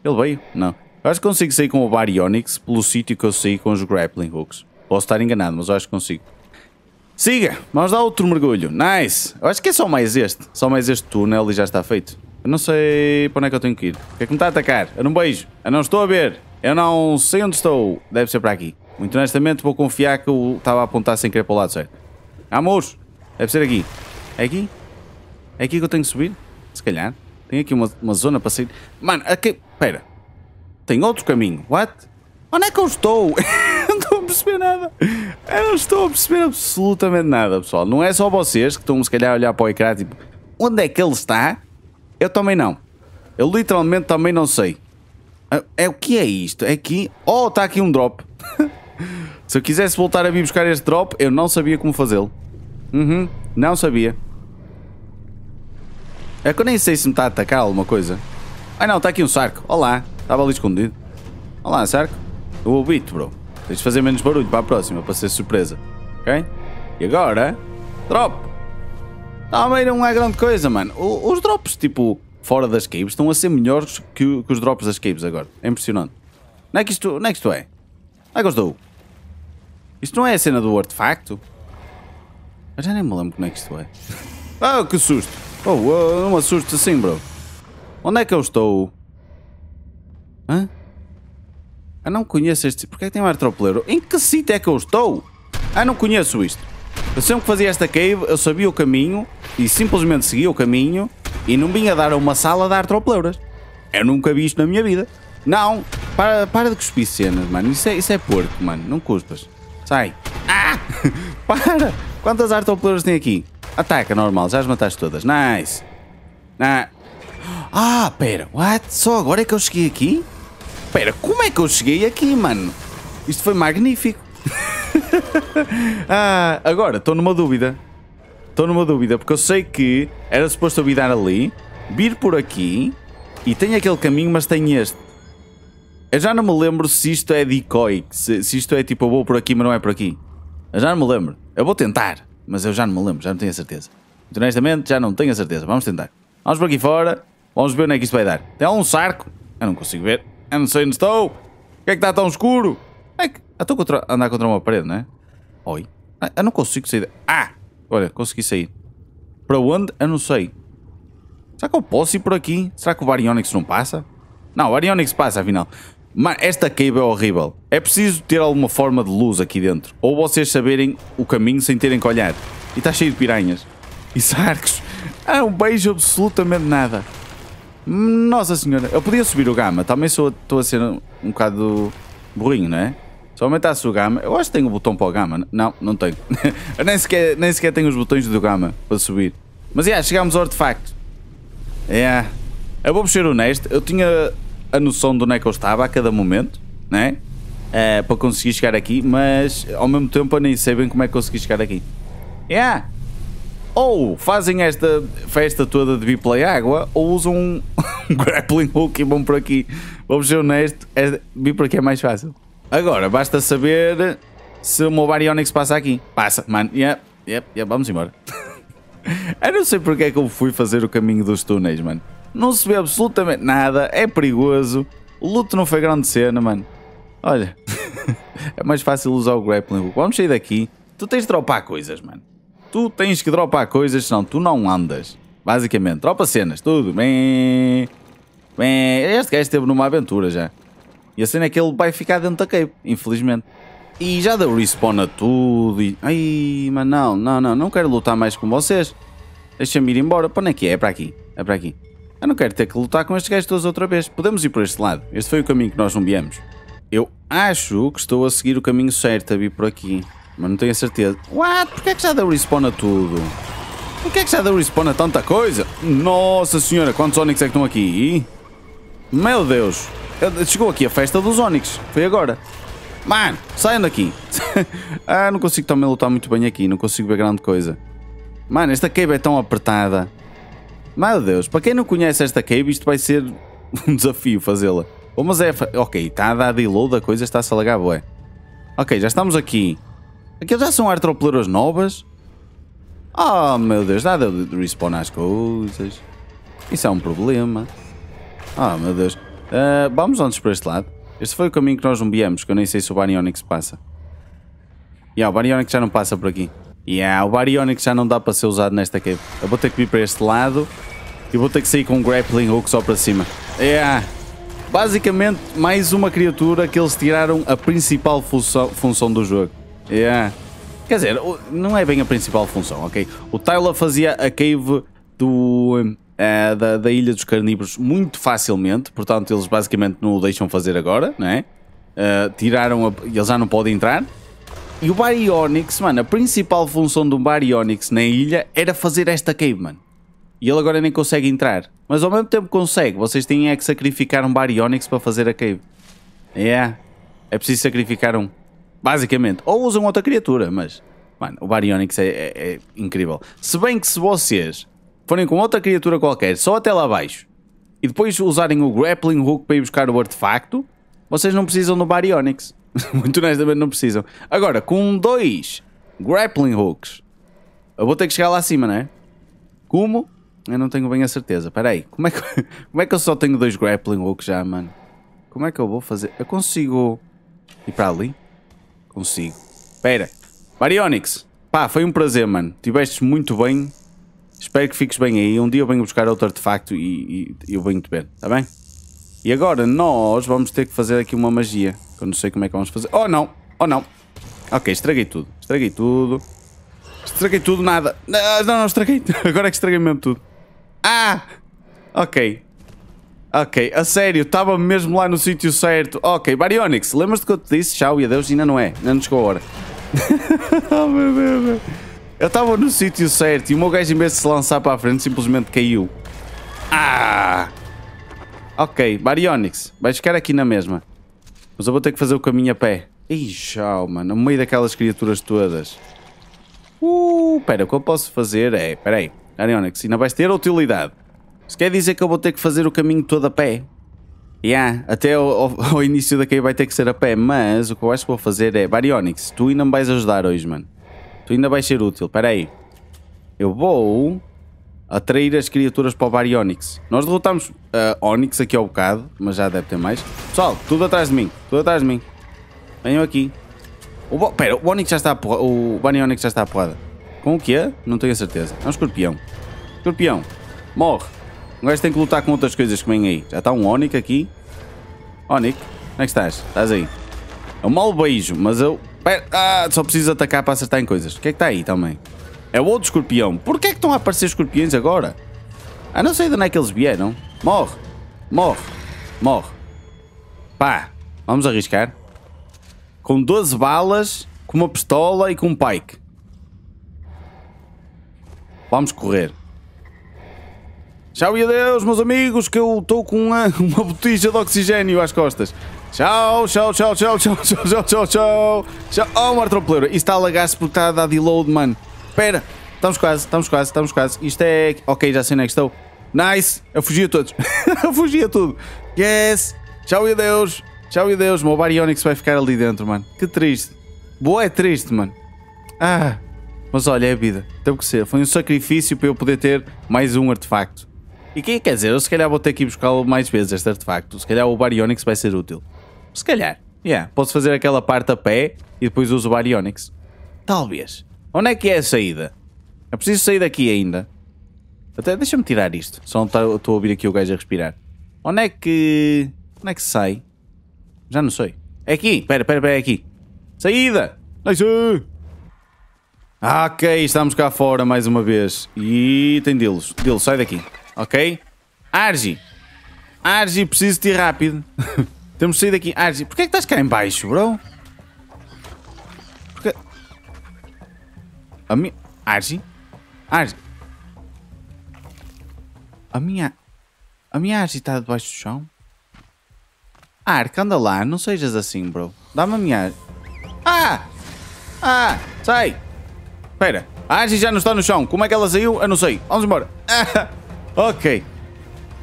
Ele veio? Não. Eu acho que consigo sair com o Baryonyx pelo sítio que eu saí com os grappling hooks. Posso estar enganado, mas eu acho que consigo. Siga, vamos dar outro mergulho. Nice. Eu acho que é só mais este. Só mais este túnel e já está feito. Eu não sei para onde é que eu tenho que ir. O que é que me está a atacar? Eu não beijo. Eu não estou a ver. Eu não sei onde estou. Deve ser para aqui. Muito honestamente vou confiar que eu estava a apontar sem querer para o lado certo. Amor, Deve ser aqui. É aqui? É aqui que eu tenho que subir? Se calhar. Tem aqui uma, uma zona para sair. Mano, aqui... Espera. Tem outro caminho. What? Onde é que eu estou? <laughs> não estou a perceber nada. Eu não estou a perceber absolutamente nada, pessoal. Não é só vocês que estão, se calhar, a olhar para o ecrã, tipo... Onde é que ele está? Eu também não. Eu literalmente também não sei. É, é o que é isto? É aqui? Oh, está aqui um drop. <laughs> Se eu quisesse voltar a vir buscar este drop, eu não sabia como fazê-lo. Uhum, não sabia. É que eu nem sei se me está a atacar alguma coisa. Ah não, está aqui um sarco. Olá, estava ali escondido. Olá, sarco. Eu ouvi-te, bro. Tens de fazer menos barulho para a próxima, para ser surpresa. Ok? E agora? Drop! Ah, mas não é grande coisa, mano. O, os drops, tipo, fora das caves, estão a ser melhores que, que os drops das caves agora. É impressionante. Não é que isto, não é, que isto é? Não é que eu estou? Isto não é a cena do artefacto? Eu já nem me lembro como é que isto é. <laughs> Ah, oh, que susto! Oh, oh, não me assim, bro. Onde é que eu estou? Hã? Eu não conheço este... Porquê é que tem um ar Em que sítio é que eu estou? Ah, não conheço isto. Eu sempre que fazia esta cave, eu sabia o caminho e simplesmente seguia o caminho e não vinha dar a uma sala de tropleuras. Eu nunca vi isto na minha vida. Não, para, para de cuspir cenas, mano. Isso é, isso é porco, mano. Não cuspas. Sai. Ah! <laughs> para! Quantas artopleuras tem aqui? Ataca, normal. Já as mataste todas. Nice. Ah, ah pera. What? Só agora é que eu cheguei aqui? Pera, como é que eu cheguei aqui, mano? Isto foi magnífico. <laughs> ah, agora, estou numa dúvida. Estou numa dúvida, porque eu sei que era suposto eu dar ali, vir por aqui, e tem aquele caminho, mas tem este. Eu já não me lembro se isto é decoy, se, se isto é tipo eu vou por aqui, mas não é por aqui. Eu já não me lembro. Eu vou tentar, mas eu já não me lembro, já não tenho a certeza. Muito honestamente, já não tenho a certeza. Vamos tentar. Vamos por aqui fora, vamos ver onde é que isto vai dar. Tem é um sarco? Eu não consigo ver. Eu não sei onde estou. O que é que está tão escuro? É que... Estou tô contra, andar contra uma parede, não é? Oi. Ah, eu não consigo sair. De... Ah! Olha, consegui sair. Para onde? Eu não sei. Será que eu posso ir por aqui? Será que o Baryonyx não passa? Não, o Baryonyx passa, afinal. Mas esta cave é horrível. É preciso ter alguma forma de luz aqui dentro. Ou vocês saberem o caminho sem terem que olhar. E está cheio de piranhas. <laughs> E sarcos. Ah, um beijo absolutamente nada. Nossa senhora. Eu podia subir o gama. Também estou a ser um, um bocado burrinho, não é? Só aumentasse o gama. Eu acho que tenho o botão para o gama. Não, não tenho. <laughs> Eu nem sequer, nem sequer tenho os botões do gama para subir. Mas, é, yeah, chegámos ao artefacto. É. Yeah. Eu vou ser honesto. Eu tinha a noção de onde é que eu estava a cada momento, né? Eh, para conseguir chegar aqui, mas ao mesmo tempo eu nem sei bem como é que consegui chegar aqui. É. Yeah. Ou fazem esta festa toda de B-Play água, ou usam <laughs> um, grappling hook e vão por aqui. Vamos ser honesto, é, vir por aqui é mais fácil. Agora, basta saber se o meu Baryonyx passa aqui. Passa, mano. Yep, yep, yep, vamos embora. <laughs> eu não sei porque é que eu fui fazer o caminho dos túneis, mano. Não se vê absolutamente nada, é perigoso. O luto não foi grande cena, mano. Olha, <laughs> é mais fácil usar o grappling hook. Vamos sair daqui. Tu tens de dropar coisas, mano. Tu tens que dropar coisas, senão tu não andas. Basicamente, dropa cenas, tudo. Bem... Bem... Este gajo esteve numa aventura já. E a cena é que ele vai ficar dentro da cave, infelizmente. E já deu respawn a tudo e... Ai, mas não, não, não, não quero lutar mais com vocês. Deixa-me ir embora. Para onde é que é? É para aqui, é para aqui. Eu não quero ter que lutar com estes gajos todos outra vez. Podemos ir por este lado. Este foi o caminho que nós não viemos. Eu acho que estou a seguir o caminho certo a vir por aqui. Mas não tenho a certeza. What? Porquê é que já deu respawn a tudo? Porquê é que já deu respawn a tanta coisa? Nossa senhora, quantos Onix é que estão aqui? Meu Deus! Chegou aqui a festa dos Onix. Foi agora. Mano, saiam daqui. <laughs> ah, não consigo também lutar muito bem aqui. Não consigo ver grande coisa. Mano, esta cave é tão apertada. Meu Deus, para quem não conhece esta cave, isto vai ser <laughs> um desafio fazê-la. Oh, é ok, está a dar load a coisa está-se a lagar, Ok, já estamos aqui. Aqui já são artropleuras novas. Oh, meu Deus, dá de respawn às coisas. Isso é um problema. Oh, meu Deus. Uh, vamos antes para este lado. Este foi o caminho que nós zumbiamos, que eu nem sei se o Baryonyx passa. E yeah, o Baryonyx já não passa por aqui. E yeah, o Baryonyx já não dá para ser usado nesta cave. Eu vou ter que vir para este lado e vou ter que sair com um grappling hook só para cima. Yeah. Basicamente, mais uma criatura que eles tiraram a principal função, função do jogo. Yeah. Quer dizer, não é bem a principal função, ok? O Tyler fazia a cave do uh, da, da, Ilha dos Carnívoros muito facilmente, portanto eles basicamente não o deixam fazer agora, não é? Uh, tiraram a, eles já não podem entrar. E o Baryonyx, mano, a principal função do Baryonyx na ilha era fazer esta cave, mano. E ele agora nem consegue entrar. Mas ao mesmo tempo consegue, vocês têm é que sacrificar um Baryonyx para fazer a cave. É, é preciso sacrificar um. Basicamente. Ou usam outra criatura, mas... Mano, o Baryonyx é, é, é, incrível. Se bem que se vocês forem com outra criatura qualquer, só até lá abaixo, e depois usarem o grappling hook para ir buscar o artefacto, vocês não precisam do Baryonyx. <laughs> Muito honestamente não precisam. Agora, com dois grappling hooks, eu vou ter que chegar lá acima, não é? Como? Eu não tenho bem a certeza. Espera aí, como é, que, <laughs> como é que eu só tenho dois grappling hooks já, mano? Como é que eu vou fazer? Eu consigo ir para ali? Consigo. Espera. Baryonyx, pá, foi um prazer, mano. Tiveste muito bem Espero que fiques bem aí. Um dia eu venho buscar outro artefacto e, e, e eu venho-te ver, está bem? E agora nós vamos ter que fazer aqui uma magia. Que eu não sei como é que vamos fazer. Oh não, oh não. Ok, estraguei tudo. Estraguei tudo. Estraguei tudo, nada. Ah, não, não, estraguei. <laughs> Agora é que estraguei mesmo tudo. Ah! Ok. Ok, a sério, estava mesmo lá no sítio certo. Ok, Baryonyx, lembras-te que eu te disse? Tchau e adeus, ainda não é. Ainda não chegou a hora. <laughs> oh meu Deus. Eu estava no sítio certo e o meu gajo, em vez de se lançar para a frente, simplesmente caiu. Ah! Ok, Baryonyx, vais ficar aqui na mesma. Mas eu vou ter que fazer o caminho a pé. Ih, chau, mano, no meio daquelas criaturas todas. Uh, pera, o que eu posso fazer é... Pera aí, Baryonyx, ainda vais ter utilidade. Isso quer dizer que eu vou ter que fazer o caminho todo a pé. Yeah, até ao, ao, ao início daqui vai ter que ser a pé, mas o que eu acho que vou fazer é... Baryonyx, tu ainda me vais ajudar hoje, mano. Tu ainda vais ser útil. Espera aí. Eu vou atrair as criaturas para o Bar Nós derrotamos uh, eh, Onix aqui ao bocado, mas já deve ter mais. Pessoal, tudo atrás de mim. Tudo atrás de mim. Venham aqui. O Pera, o Onix já está porrada, O Bunny já está a porrada. Com o quê? Não tenho a certeza. É um escorpião. Escorpião. Morre. O gajo tem que lutar com outras coisas que vêm aí. Já está um Onix aqui. Onix, onde é que estás? Estás aí. É um mau beijo, mas eu Pera, ah, só preciso atacar para acertar em coisas. O que é que está aí também? É o outro escorpião. Porquê é que estão a aparecer escorpiões agora? Ah, não sei de onde é que eles vieram. Morre. Morre. Morre. Pá. Vamos arriscar. Com 12 balas, com uma pistola e com um pike. Vamos correr. Tchau e adeus, meus amigos, que eu estou com uma, <laughs> uma botija de oxigênio às costas. Tchau, tchau, tchau, tchau, tchau, tchau, tchau, tchau, tchau. tchau. Oh, Mortal Pleura, isto está a lagar-se porque está a dar deload, mano. Espera, estamos quase, estamos quase, estamos quase. Isto é... Ok, já sei onde é que estou. Nice, eu fugi a todos. <laughs> eu fugi a tudo. Yes, tchau e adeus. Tchau e adeus, meu Baryonyx vai ficar ali dentro, mano. Que triste. Boa é triste, mano. Ah, mas olha, é a vida. Teve que ser. Foi um sacrifício para eu poder ter mais um artefacto. E quem é quer dizer, eu se calhar vou ter que ir buscá-lo mais vezes este artefacto. Se calhar o Baryonyx vai ser útil. Se calhar. Yeah, posso fazer aquela parte a pé e depois uso o Baryonyx. Talvez. Onde é que é a saída? É preciso sair daqui ainda. Até deixa-me tirar isto. Só não estou tá, a ouvir aqui o gajo a respirar. Onde é que... Onde é que sai? Já não sei. É aqui. Espera, espera, É aqui. Saída. Nice. ok. Estamos cá fora mais uma vez. E tem Dilos. Dilos, sai daqui. Ok? Argi. Argi, preciso de ti rápido. <laughs> Temos saído aqui daqui. Ah, por é que estás cá em baixo, bro? Porquê? A minha... Argy? Ah, ah, a minha... A minha Argi está debaixo do chão? Arca, anda lá. Não sejas assim, bro. Dá-me a minha... Ah! Ah! Sai! Espera. A Argi já não está no chão. Como é que ela saiu? Eu não sei. Vamos embora. Ah! <laughs> Ok.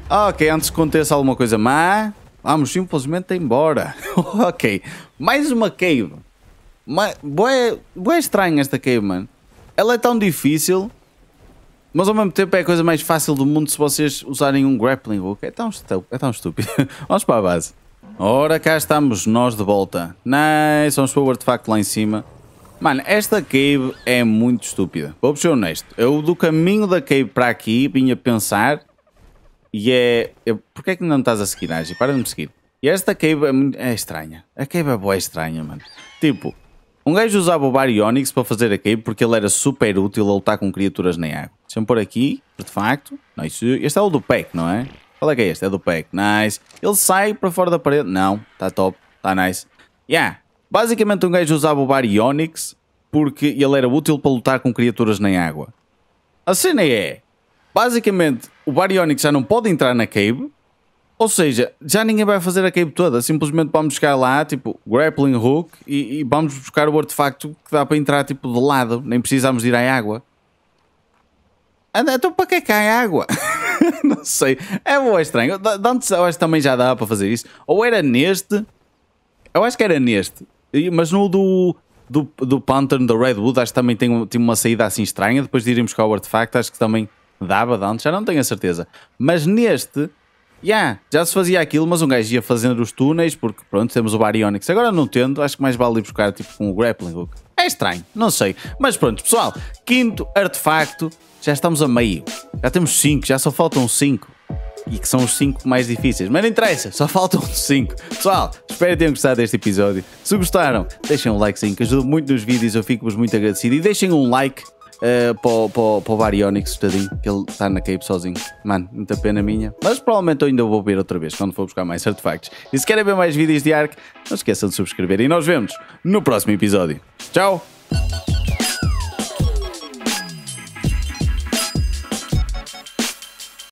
Ok, antes que aconteça alguma coisa má... Vamos ah, simplesmente embora. <laughs> ok. Mais uma cave. Mas, boé, boé estranha esta cave, mano. Ela é tão difícil, mas ao mesmo tempo é a coisa mais fácil do mundo se vocês usarem um grappling hook. É tão, é tão estúpido. <laughs> Vamos para a base. Ora, cá estamos nós de volta. Nice, vamos para o artefacto lá em cima. Mano, esta cave é muito estúpida. Vou ser honesto. Eu do caminho da cave para aqui vinha pensar e é. porquê é que não estás a seguir, Angie? Para de me seguir. E esta cave é, muito, é estranha. A cave é boa, é estranha, mano. Tipo, um gajo usava o Baryonyx para fazer a cave porque ele era super útil a lutar tá com criaturas na água. Deixa-me pôr aqui, de Não, isso, este é o do pack, não é? Qual é que é este? É do pack. Nice. Ele sai para fora da parede. Não, está top. Está nice. Yeah. Basicamente um gajo usava o Baryonyx porque ele era útil para lutar com criaturas na água. A cena é... Basicamente, o Baryonyx já não pode entrar na cave, ou seja, já ninguém vai fazer a cave toda, simplesmente vamos buscar lá, tipo, grappling hook e, e vamos buscar o artefacto que dá para entrar, tipo, de lado, nem precisamos de ir à água. Então para que é que há água? <laughs> não sei, é bom, é estranho. De eu acho que também já dava para fazer isso. Ou era neste, eu acho que era neste, mas no do, do, do Panther, do Redwood, acho que também tem, tem uma saída assim estranha, depois de irmos com o artefacto, acho que também dava de antes, já não tenho a certeza. Mas neste, yeah, já se fazia aquilo, mas um gajo ia fazendo os túneis, porque pronto, temos o Baryonyx. Agora não tendo, acho que mais vale ir buscar tipo com o Grappling Hook. É estranho, não sei. Mas pronto, pessoal, quinto artefacto, já estamos a meio. Já temos 5, já só faltam 5 e que são os 5 mais difíceis. Mas não interessa, só faltam 5. <laughs> Pessoal, espero que tenham gostado deste episódio. Se gostaram, deixem um likezinho que ajuda muito nos vídeos, eu fico-vos muito agradecido. E deixem um like uh, para, o, para, para o Baryonyx, tadinho, que ele está na cape sozinho. Mano, muita pena minha. Mas provavelmente eu ainda vou ver outra vez, quando for buscar mais artefactos. E se querem ver mais vídeos de Ark, não esqueçam de subscrever. E nós vemos no próximo episódio. Tchau!